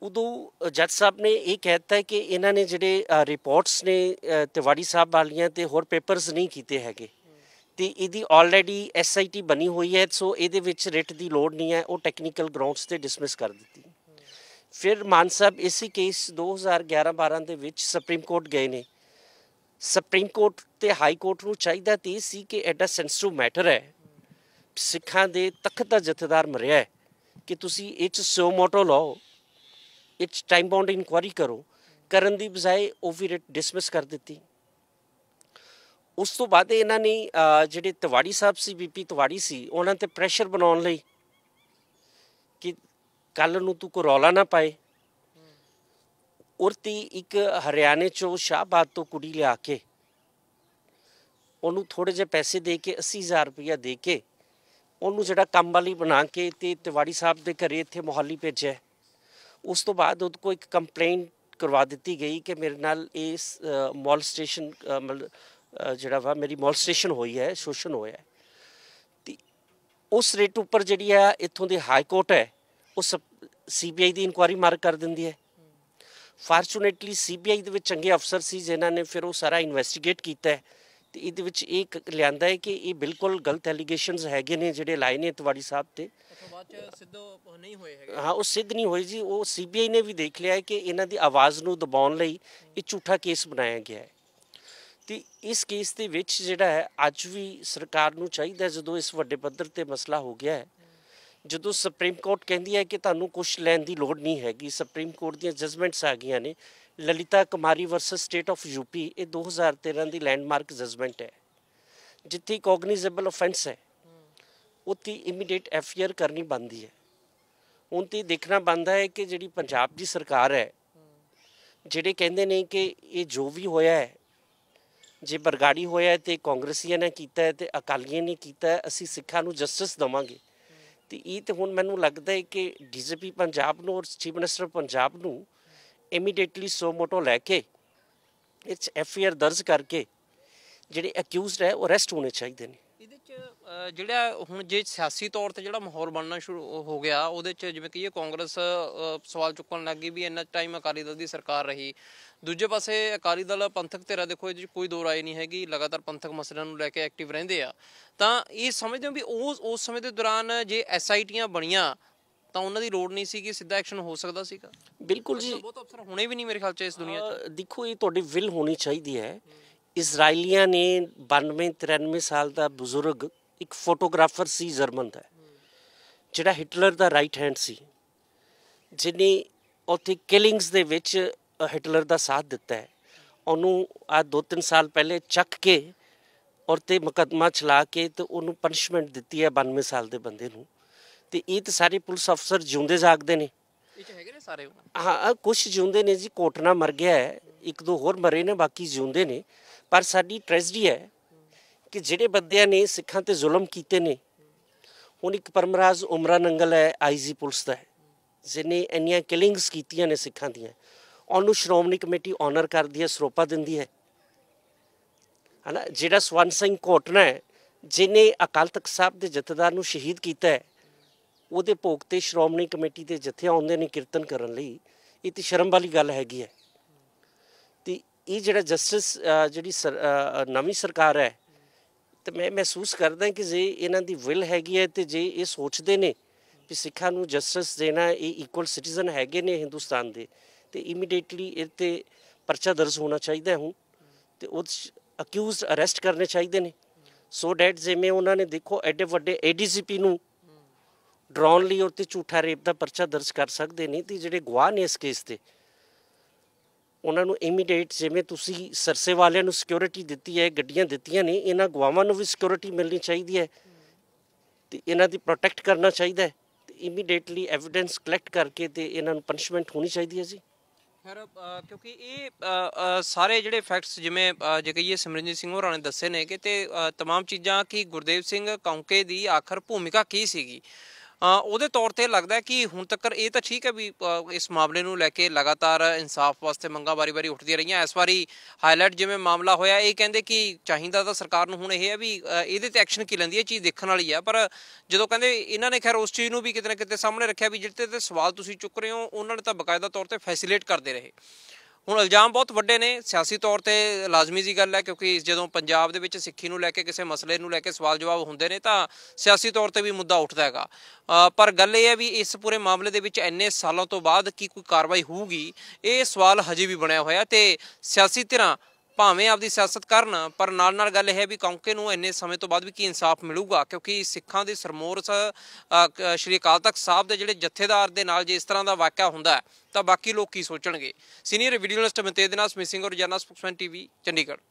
ਉਦੋਂ ਜੱਜ ਸਾਹਿਬ ਨੇ ਇਹ ਕਹਿਤਾ ਕਿ ਇਹਨਾਂ ਨੇ ਜਿਹੜੇ ਰਿਪੋਰਟਸ ਨੇ ਤਿਵਾੜੀ ਸਾਹਿਬ ਵਾਲੀਆਂ ਤੇ ਹੋਰ ਪੇਪਰਸ ਨਹੀਂ ਕੀਤੇ ਹੈਗੇ ਤੇ ਇਹਦੀ ਆਲਰੇਡੀ ਐਸਆਈਟੀ ਬਣੀ ਹੋਈ ਹੈ ਸੋ ਇਹਦੇ ਵਿੱਚ ਰਿਟ ਦੀ ਲੋੜ ਨਹੀਂ ਹੈ ਉਹ ਟੈਕਨੀਕਲ ਗਰਾਊਂਡਸ ਤੇ ਡਿਸਮਿਸ ਕਰ ਦਿੱਤੀ ਫਿਰ ਮਾਨ ਸਾਹਿਬ ਇਸੇ ਕੇਸ 2011-12 ਦੇ ਵਿੱਚ ਸੁਪਰੀਮ ਕੋਰਟ ਗਏ ਨੇ ਸੁਪਰੀਮ ਕੋਰਟ ਤੇ ਹਾਈ ਕੋਰਟ ਨੂੰ ਚਾਹੀਦਾ ਤੇ ਸੀ ਕਿ ਐਡਾ ਸੈਂਸਿਟਿਵ ਮੈਟਰ ਹੈ ਸਿੱਖਾਂ ਦੇ ਤਖਤ ਦਾ ਜਥੇਦਾਰ ਮਰਿਆ ਹੈ ਕਿ ਤੁਸੀਂ ਇਹ ਚ ਸੋ ਮੋਟੋ ਲਾਓ ਇਟਸ ਟਾਈਮ ਬਾਉਂਡ ਇਨਕੁਆਰੀ ਕਰੋ ਕਰਨ ਦੀ ਬਜਾਏ ਉਹ ਵੀ ਰਿਟ ਡਿਸਮਿਸ ਕਰ ਦਿੱਤੀ ਉਸ ਤੋਂ ਬਾਅਦ ਇਹਨਾਂ ਨੇ ਜਿਹੜੇ ਤਵਾੜੀ ਸਾਹਿਬ ਸੀ ਬੀਪੀ ਤਵਾੜੀ ਸੀ ਉਹਨਾਂ ਤੇ ਪ੍ਰੈਸ਼ਰ ਬਣਾਉਣ ਲਈ ਕਿ ਕੱਲ ਨੂੰ ਤੂੰ ਕੋ ਰੌਲਾ ਨਾ ਪਾਏ ਉਰਤੀ ਇੱਕ ਹਰਿਆਣੇ ਚੋਂ ਸ਼ਾਹਬਾਦ ਤੋਂ ਕੁੜੀ ਲਿਆ ਕੇ ਉਹਨੂੰ ਥੋੜੇ ਜਿਹੇ ਪੈਸੇ ਦੇ ਕੇ 80000 ਰੁਪਇਆ ਦੇ ਕੇ ਉਹਨੂੰ ਜਿਹੜਾ ਕੰਮ ਵਾਲੀ ਬਣਾ ਕੇ ਤੇ ਤਿਵਾੜੀ ਸਾਹਿਬ ਦੇ ਘਰੇ ਇੱਥੇ ਮੁਹੱਲੀ ਭੇਜਿਆ ਉਸ ਤੋਂ ਬਾਅਦ ਉਹ ਕੋਈ ਇੱਕ ਕੰਪਲੇਂਟ ਕਰਵਾ ਦਿੱਤੀ ਗਈ ਕਿ ਮੇਰੇ ਨਾਲ ਇਸ ਮੌਲ ਸਟੇਸ਼ਨ ਜਿਹੜਾ ਵਾ ਮੇਰੀ ਮੌਲ ਸਟੇਸ਼ਨ ਹੋਈ ਹੈ ਸ਼ੋਸ਼ਣ ਹੋਇਆ ਤੇ ਉਸ ਰੇਟ ਉੱਪਰ ਜਿਹੜੀ ਆ ਇੱਥੋਂ ਦੇ ਹਾਈ ਕੋਰਟ ਹੈ ਉਸ ਸੀਬੀਆਈ ਦੀ ਇਨਕੁਆਰੀ ਮਾਰ ਕਰ ਦਿੰਦੀ ਹੈ ਫਾਰਚੂਨੇਟਲੀ ਸੀਬੀਆਈ ਦੇ ਵਿੱਚ ਚੰਗੇ ਅਫਸਰ ਸੀ ਜਿਨ੍ਹਾਂ ਨੇ ਫਿਰ ਉਹ ਸਾਰਾ ਇਨਵੈਸਟੀਗੇਟ ਕੀਤਾ ਹੈ ਤੇ ਇਹਦੇ ਵਿੱਚ ਇਹ ਲਿਆਂਦਾ ਹੈ ਕਿ ਇਹ ਬਿਲਕੁਲ ਗਲਤ ਐਲੀਗੇਸ਼ਨਸ ਹੈਗੇ ਨੇ ਜਿਹੜੇ ਲਾਏ ਨੇ ਤਵਾੜੀ ਸਾਹਿਬ ਤੇ ਹਾਂ ਉਹ ਸਿੱਧ ਨਹੀਂ ਹੋਈ ਜੀ ਉਹ ਸੀਬੀਆਈ ਨੇ ਵੀ ਦੇਖ ਲਿਆ ਹੈ ਕਿ ਇਹਨਾਂ ਦੀ ਆਵਾਜ਼ ਨੂੰ ਦਬਾਉਣ ਲਈ ਇਹ ਝੂਠਾ ਕੇਸ ਬਣਾਇਆ ਗਿਆ ਹੈ ਤੇ ਇਸ ਕੇਸ ਦੇ ਵਿੱਚ ਜਿਹੜਾ ਹੈ ਅੱਜ ਵੀ ਸਰਕਾਰ ਨੂੰ ਚਾਹੀਦਾ ਜਦੋਂ ਇਸ ਵੱਡੇ ਪੱਧਰ ਤੇ ਮਸਲਾ ਹੋ ਗਿਆ ਹੈ ਜਦੋਂ ਸੁਪਰੀਮ ਕੋਰਟ ਕਹਿੰਦੀ ਹੈ ਕਿ ਤੁਹਾਨੂੰ ਕੁਝ ਲੈਣ ਦੀ ਲੋੜ ਨਹੀਂ ਹੈਗੀ ਸੁਪਰੀਮ ਕੋਰਟ ਦੀਆਂ ਜਜਮੈਂਟਸ ਆ ਗਈਆਂ ਨੇ Lalita Kumari versus state of UP ਇਹ 2013 ਦੀ ਲੈਂਡਮਾਰਕ ਜਜਮੈਂਟ ਹੈ ਜਿੱਥੇ ਕੌਗਨੀਜ਼ੇਬਲ ਅਫੈਂਸ ਹੈ ਉੱਥੇ ਇਮੀਡੀਏਟ ਐਫਆਰ ਕਰਨੀ ਬੰਦੀ ਹੈ ਹੁਣ ਤੇ ਦੇਖਣਾ ਬੰਦਾ ਹੈ ਕਿ ਜਿਹੜੀ ਪੰਜਾਬ ਦੀ ਸਰਕਾਰ ਹੈ ਜਿਹੜੇ ਕਹਿੰਦੇ ਨੇ ਕਿ ਇਹ ਜੋ ਵੀ ਹੋਇਆ ਹੈ ਜੇ ਬਰਗਾੜੀ ਹੋਇਆ ਹੈ ਤੇ ਕਾਂਗਰਸੀਆਂ ਨੇ ਕੀਤਾ ਹੈ ਤੇ ਅਕਾਲੀਆਂ ਨੇ ਕੀਤਾ ਹੈ ਅਸੀਂ ਸਿੱਖਾਂ ਨੂੰ ਜਸਟਿਸ ਦਵਾਂਗੇ ਤੇ ਇਹ ਤੇ ਹੁਣ ਮੈਨੂੰ ਲੱਗਦਾ ਹੈ ਕਿ ਡੀਜੀਪੀ ਪੰਜਾਬ ਨੂੰ ਔਰ ਚੀਫ ਮਿਨਿਸਟਰ ਪੰਜਾਬ ਨੂੰ ਇਮੀਡੀਏਟਲੀ ਸੋ ਮੋਟੋ ਲੈ ਕੇ ਇਟਸ ਐਫ ਆਰ ਦਰਜ ਕਰਕੇ ਜਿਹੜੇ ਅਕਿਊਜ਼ਡ ਹੈ ਉਹ ਅਰੈਸਟ ਹੋਣੇ ਚਾਹੀਦੇ ਨੇ ਇਹਦੇ ਚ ਜਿਹੜਾ ਹੁਣ ਜੇ ਸਿਆਸੀ ਤੌਰ ਤੇ ਜਿਹੜਾ ਮਾਹੌਲ ਬਣਨਾ ਸ਼ੁਰੂ ਹੋ ਗਿਆ ਉਹਦੇ ਚ ਜਿਵੇਂ ਕਿ ਇਹ ਕਾਂਗਰਸ ਸਵਾਲ ਚੁੱਕਣ ਲੱਗੀ ਵੀ ਇੰਨਾ ਟਾਈਮ ਅਕਾਲੀ ਦਲ ਦੀ ਸਰਕਾਰ ਰਹੀ ਦੂਜੇ ਪਾਸੇ ਅਕਾਲੀ ਦਲ ਪੰਥਕ ਤੇਰਾ ਦੇਖੋ ਇਹ ਕੋਈ ਦੋ رائے ਨਹੀਂ ਹੈਗੀ ਲਗਾਤਾਰ ਪੰਥਕ ਮਸਲਿਆਂ ਨੂੰ ਲੈ ਕੇ ਐਕਟਿਵ ਰਹਿੰਦੇ ਆ ਤਾਂ ਇਹ ਸਮਝਦੇ ਹਾਂ ਵੀ ਉਸ ਉਸ ਸਮੇਂ ਦੇ ਦੌਰਾਨ ਜੇ ਐਸਆਈਟੀਆਂ ਬਣੀਆਂ ਤਾਂ ਉਹਨਾਂ ਦੀ ਲੋੜ ਨਹੀਂ ਸੀ ਕਿ ਸਿੱਧਾ ਐਕਸ਼ਨ ਹੋ ਸਕਦਾ ਸੀਗਾ ਬਿਲਕੁਲ ਜੀ ਬਹੁਤ ਅਫਸਰ ਹੋਣੇ ਵੀ ਨਹੀਂ ਮੇਰੇ ਖਿਆਲ 'ਚ ਇਸ ਦੁਨੀਆ 'ਚ ਦੇਖੋ ਇਹ ਤੁਹਾਡੀ ਵਿਲ ਹੋਣੀ ਚਾਹੀਦੀ ਹੈ ਇਜ਼ਰਾਈਲੀਆਂ ਨੇ 92 93 ਸਾਲ ਦਾ ਬਜ਼ੁਰਗ ਇੱਕ ਫੋਟੋਗ੍ਰਾਫਰ ਸੀ ਜਰਮਨ ਦਾ ਜਿਹੜਾ ਹਿਟਲਰ ਦਾ ਰਾਈਟ ਹੈਂਡ ਸੀ ਜਿਨੇ ਉੱਥੇ ਕਿਲਿੰਗਸ ਦੇ ਵਿੱਚ ਹਿਟਲਰ ਦਾ ਸਾਥ ਦਿੱਤਾ ਹੈ ਉਹਨੂੰ ਆ 2-3 ਸਾਲ ਪਹਿਲੇ ਚੱਕ ਕੇ ਔਰ ਤੇ ਮੁਕਦਮਾ ਚਲਾ ਕੇ ਤੇ ਉਹਨੂੰ ਪਨਿਸ਼ਮੈਂਟ ਦਿੱਤੀ ਹੈ 92 ਸਾਲ ਦੇ ਬੰਦੇ ਨੂੰ ਤੇ ਇਹ ਤਾਂ ਸਾਰੇ ਪੁਲਿਸ ਅਫਸਰ ਜਿਉਂਦੇ ਜਾਗਦੇ ਨੇ ਇਹ ਚ ਹੈਗੇ ਨੇ ਸਾਰੇ ਹਾਂ ਕੁਝ ਜਿਉਂਦੇ ਨੇ ਜੀ ਕੋਟਨਾ ਮਰ ਗਿਆ ਹੈ ਇੱਕ ਦੋ ਹੋਰ ਮਰੇ ਨੇ ਬਾਕੀ ਜਿਉਂਦੇ ਨੇ ਪਰ ਸਾਡੀ ਟ੍ਰੈਜਡੀ ਹੈ ਕਿ ਜਿਹੜੇ ਬੰਦਿਆਂ ਨੇ ਸਿੱਖਾਂ ਤੇ ਜ਼ੁਲਮ ਕੀਤੇ ਨੇ ਹੁਣ ਇੱਕ ਪਰਮਰਾਜ ਉਮਰਾ ਨੰਗਲ ਹੈ ਆਈਜੀ ਪੁਲਿਸ ਦਾ ਹੈ ਜਿਨੇ ਇੰਨੀਆਂ ਕਿਲਿੰਗਸ ਕੀਤੀਆਂ ਨੇ ਸਿੱਖਾਂ ਦੀਆਂ ਉਹਨੂੰ ਸ਼੍ਰੋਮਣੀ ਕਮੇਟੀ ਆਨਰ ਕਰਦੀ ਹੈ ਸਰੋਪਾ ਦਿੰਦੀ ਹੈ ਹਨਾ ਜਿਹੜਾ ਸਵਨ ਸਿੰਘ ਕੋਟਨਾ ਹੈ ਜਿਨੇ ਅਕਾਲ ਤਖਤ ਸਾਹਿਬ ਦੇ ਜਥੇਦਾਰ ਨੂੰ ਸ਼ਹੀਦ ਕੀਤਾ ਹੈ ਉਹਦੇ ਭੋਗ ਤੇ ਸ਼੍ਰੋਮਣੀ ਕਮੇਟੀ ਦੇ ਜਥੇ ਆਉਂਦੇ ਨੇ ਕੀਰਤਨ ਕਰਨ ਲਈ ਇਹ ਤੇ ਸ਼ਰਮ ਵਾਲੀ ਗੱਲ ਹੈਗੀ ਹੈ ਤੇ ਇਹ ਜਿਹੜਾ ਜਸਟਿਸ ਜਿਹੜੀ ਨਵੀਂ ਸਰਕਾਰ ਹੈ ਤੇ ਮੈਂ ਮਹਿਸੂਸ ਕਰਦਾ ਕਿ ਜੇ ਇਹਨਾਂ ਦੀ ਵਿਲ ਹੈਗੀ ਹੈ ਤੇ ਜੇ ਇਹ ਸੋਚਦੇ ਨੇ ਕਿ ਸਿੱਖਾਂ ਨੂੰ ਜਸਟਿਸ ਦੇਣਾ ਇਹ ਇਕੁਅਲ ਸਿਟੀਜ਼ਨ ਹੈਗੇ ਨੇ ਹਿੰਦੁਸਤਾਨ ਦੇ ਤੇ ਇਮੀਡੀਏਟਲੀ ਇਹ ਤੇ ਪਰਚਾ ਦਰਜ ਹੋਣਾ ਚਾਹੀਦਾ ਹੂੰ ਤੇ ਉਹ ਅਕਿਊਜ਼ਡ ਅਰੈਸਟ ਕਰਨੇ ਚਾਹੀਦੇ ਨੇ ਸੋ ਡੈਟ ਜਿਵੇਂ ਉਹਨਾਂ ਨੇ ਦੇਖੋ ਐਡੇ ਵੱਡੇ ਐਡੀਸੀਪੀ ਨੂੰ ਡਰਾਉਣ ਲਈ ਉਹ ਤੇ ਝੂਠਾ ਰੇਪ ਦਾ ਪਰਚਾ ਦਰਜ ਕਰ ਸਕਦੇ ਨਹੀਂ ਤੇ ਜਿਹੜੇ ਗਵਾਹ ਨੇ ਇਸ ਕੇਸ ਤੇ ਉਹਨਾਂ ਨੂੰ ਇਮੀਡੀਏਟ ਜਿਵੇਂ ਤੁਸੀਂ ਸਰਸੇ ਵਾਲਿਆਂ ਨੂੰ ਸਿਕਿਉਰਿਟੀ ਦਿੱਤੀ ਹੈ ਗੱਡੀਆਂ ਦਿੱਤੀਆਂ ਨੇ ਇਹਨਾਂ ਗਵਾਹਾਂ ਨੂੰ ਵੀ ਸਿਕਿਉਰਿਟੀ ਮਿਲਣੀ ਚਾਹੀਦੀ ਹੈ ਤੇ ਇਹਨਾਂ ਦੀ ਪ੍ਰੋਟੈਕਟ ਕਰਨਾ ਚਾਹੀਦਾ ਹੈ ਤੇ ਇਮੀਡੀਏਟਲੀ ਐਵਿਡੈਂਸ ਕਲੈਕਟ ਕਰਕੇ ਤੇ ਇਹਨਾਂ ਨੂੰ ਪਨਿਸ਼ਮੈਂਟ ਹੋਣੀ ਚਾਹੀਦੀ ਹੈ ਜੀ ਫਿਰ ਕਿਉਂਕਿ ਇਹ ਸਾਰੇ ਜਿਹੜੇ ਫੈਕਟਸ ਜਿਵੇਂ ਜੇ ਕਹੀਏ ਸਿਮਰਨਜੀਤ ਸਿੰਘ ਹੋਰਾਂ ਨੇ ਦੱਸੇ ਨੇ ਕਿ ਤੇ तमाम ਚੀਜ਼ਾਂ ਕਿ ਗੁਰਦੇਵ ਸਿੰਘ ਕੌਂਕੇ ਦੀ ਆਖਰ ਭੂਮਿਕਾ ਕੀ ਸੀਗੀ ਉਹਦੇ ਤੌਰ ਤੇ ਲੱਗਦਾ ਕਿ ਹੁਣ ਤੱਕ ਇਹ ਤਾਂ ਠੀਕ ਹੈ ਵੀ ਇਸ ਮਾਮਲੇ ਨੂੰ ਲੈ ਕੇ ਲਗਾਤਾਰ ਇਨਸਾਫ ਵਾਸਤੇ ਮੰਗਾਂ ਵਾਰੀ-ਵਾਰੀ ਉੱਠਦੀਆਂ ਰਹੀਆਂ ਇਸ ਵਾਰੀ ਹਾਈਲਾਈਟ ਜਿਵੇਂ ਮਾਮਲਾ ਹੋਇਆ ਇਹ ਕਹਿੰਦੇ ਕਿ ਚਾਹੀਦਾ ਤਾਂ ਸਰਕਾਰ ਨੂੰ ਹੁਣ ਇਹ ਹੈ ਵੀ ਇਹਦੇ ਤੇ ਐਕਸ਼ਨ ਕੀ ਲੈਂਦੀ ਹੈ ਚੀਜ਼ ਦੇਖਣ ਵਾਲੀ ਆ ਪਰ ਜਦੋਂ ਕਹਿੰਦੇ ਇਹਨਾਂ ਨੇ ਖੈਰ ਉਸ ਚੀਜ਼ ਨੂੰ ਵੀ ਕਿਤੇ ਨਾ ਕਿਤੇ ਸਾਹਮਣੇ ਰੱਖਿਆ ਵੀ ਜਿੱਤੇ ਤੇ ਸਵਾਲ ਤੁਸੀਂ ਚੁੱਕ ਰਹੇ ਹੋ ਉਹਨਾਂ ਨੇ ਤਾਂ ਬਕਾਇਦਾ ਤੌਰ ਤੇ ਫੈਸਿਲੇਟ ਕਰਦੇ ਰਹੇ ਹੁਣ ਇਲਜ਼ਾਮ ਬਹੁਤ ਵੱਡੇ ਨੇ ਸਿਆਸੀ ਤੌਰ ਤੇ ਲਾਜ਼ਮੀ ਜੀ ਗੱਲ ਹੈ ਕਿਉਂਕਿ ਜਦੋਂ ਪੰਜਾਬ ਦੇ ਵਿੱਚ ਸਿੱਖੀ ਨੂੰ ਲੈ ਕੇ ਕਿਸੇ ਮਸਲੇ ਨੂੰ ਲੈ ਕੇ ਸਵਾਲ ਜਵਾਬ ਹੁੰਦੇ ਨੇ ਤਾਂ ਸਿਆਸੀ ਤੌਰ ਤੇ ਵੀ ਮੁੱਦਾ ਉੱਠਦਾ ਹੈਗਾ ਪਰ ਗੱਲ ਇਹ ਹੈ ਵੀ ਇਸ ਪੂਰੇ ਮਾਮਲੇ ਦੇ ਵਿੱਚ ਇੰਨੇ ਸਾਲਾਂ ਤੋਂ ਬਾਅਦ ਕੀ ਕੋਈ ਕਾਰਵਾਈ ਹੋਊਗੀ ਇਹ ਸਵਾਲ ਹਜੇ ਵੀ ਬਣਿਆ ਹੋਇਆ ਤੇ ਸਿਆਸੀ ਧਿਰਾਂ ਭਾਵੇਂ ਆਪਦੀ ਸਿਆਸਤ ਕਰਨ ਪਰ ਨਾਲ ਨਾਲ ਗੱਲ ਇਹ ਹੈ ਵੀ ਕੌਂਕੇ ਨੂੰ ਇੰਨੇ ਸਮੇਂ ਤੋਂ ਬਾਅਦ ਵੀ ਕੀ ਇਨਸਾਫ ਮਿਲੂਗਾ ਕਿਉਂਕਿ ਸਿੱਖਾਂ ਦੇ ਸਰਮੋਰਸ ਸ਼੍ਰੀ ਅਕਾਲ ਤਖਤ ਸਾਹਿਬ ਦੇ ਜਿਹੜੇ ਜਥੇਦਾਰ ਦੇ ਨਾਲ ਜੇ ਇਸ ਤਰ੍ਹਾਂ ਦਾ ਵਾਕਿਆ ਹੁੰਦਾ ਤਾਂ ਬਾਕੀ ਲੋਕ ਕੀ ਸੋਚਣਗੇ ਸੀਨੀਅਰ ਵੀਡੀਓ ਲਿਸਟ ਮਤੇਦਨਾਸ ਦੇ ਨਾਲ ਔਰ ਜਰਨਲ ਸਪੋਕਸਮੈਨ ਟੀਵੀ ਚੰਡੀਗੜ੍ਹ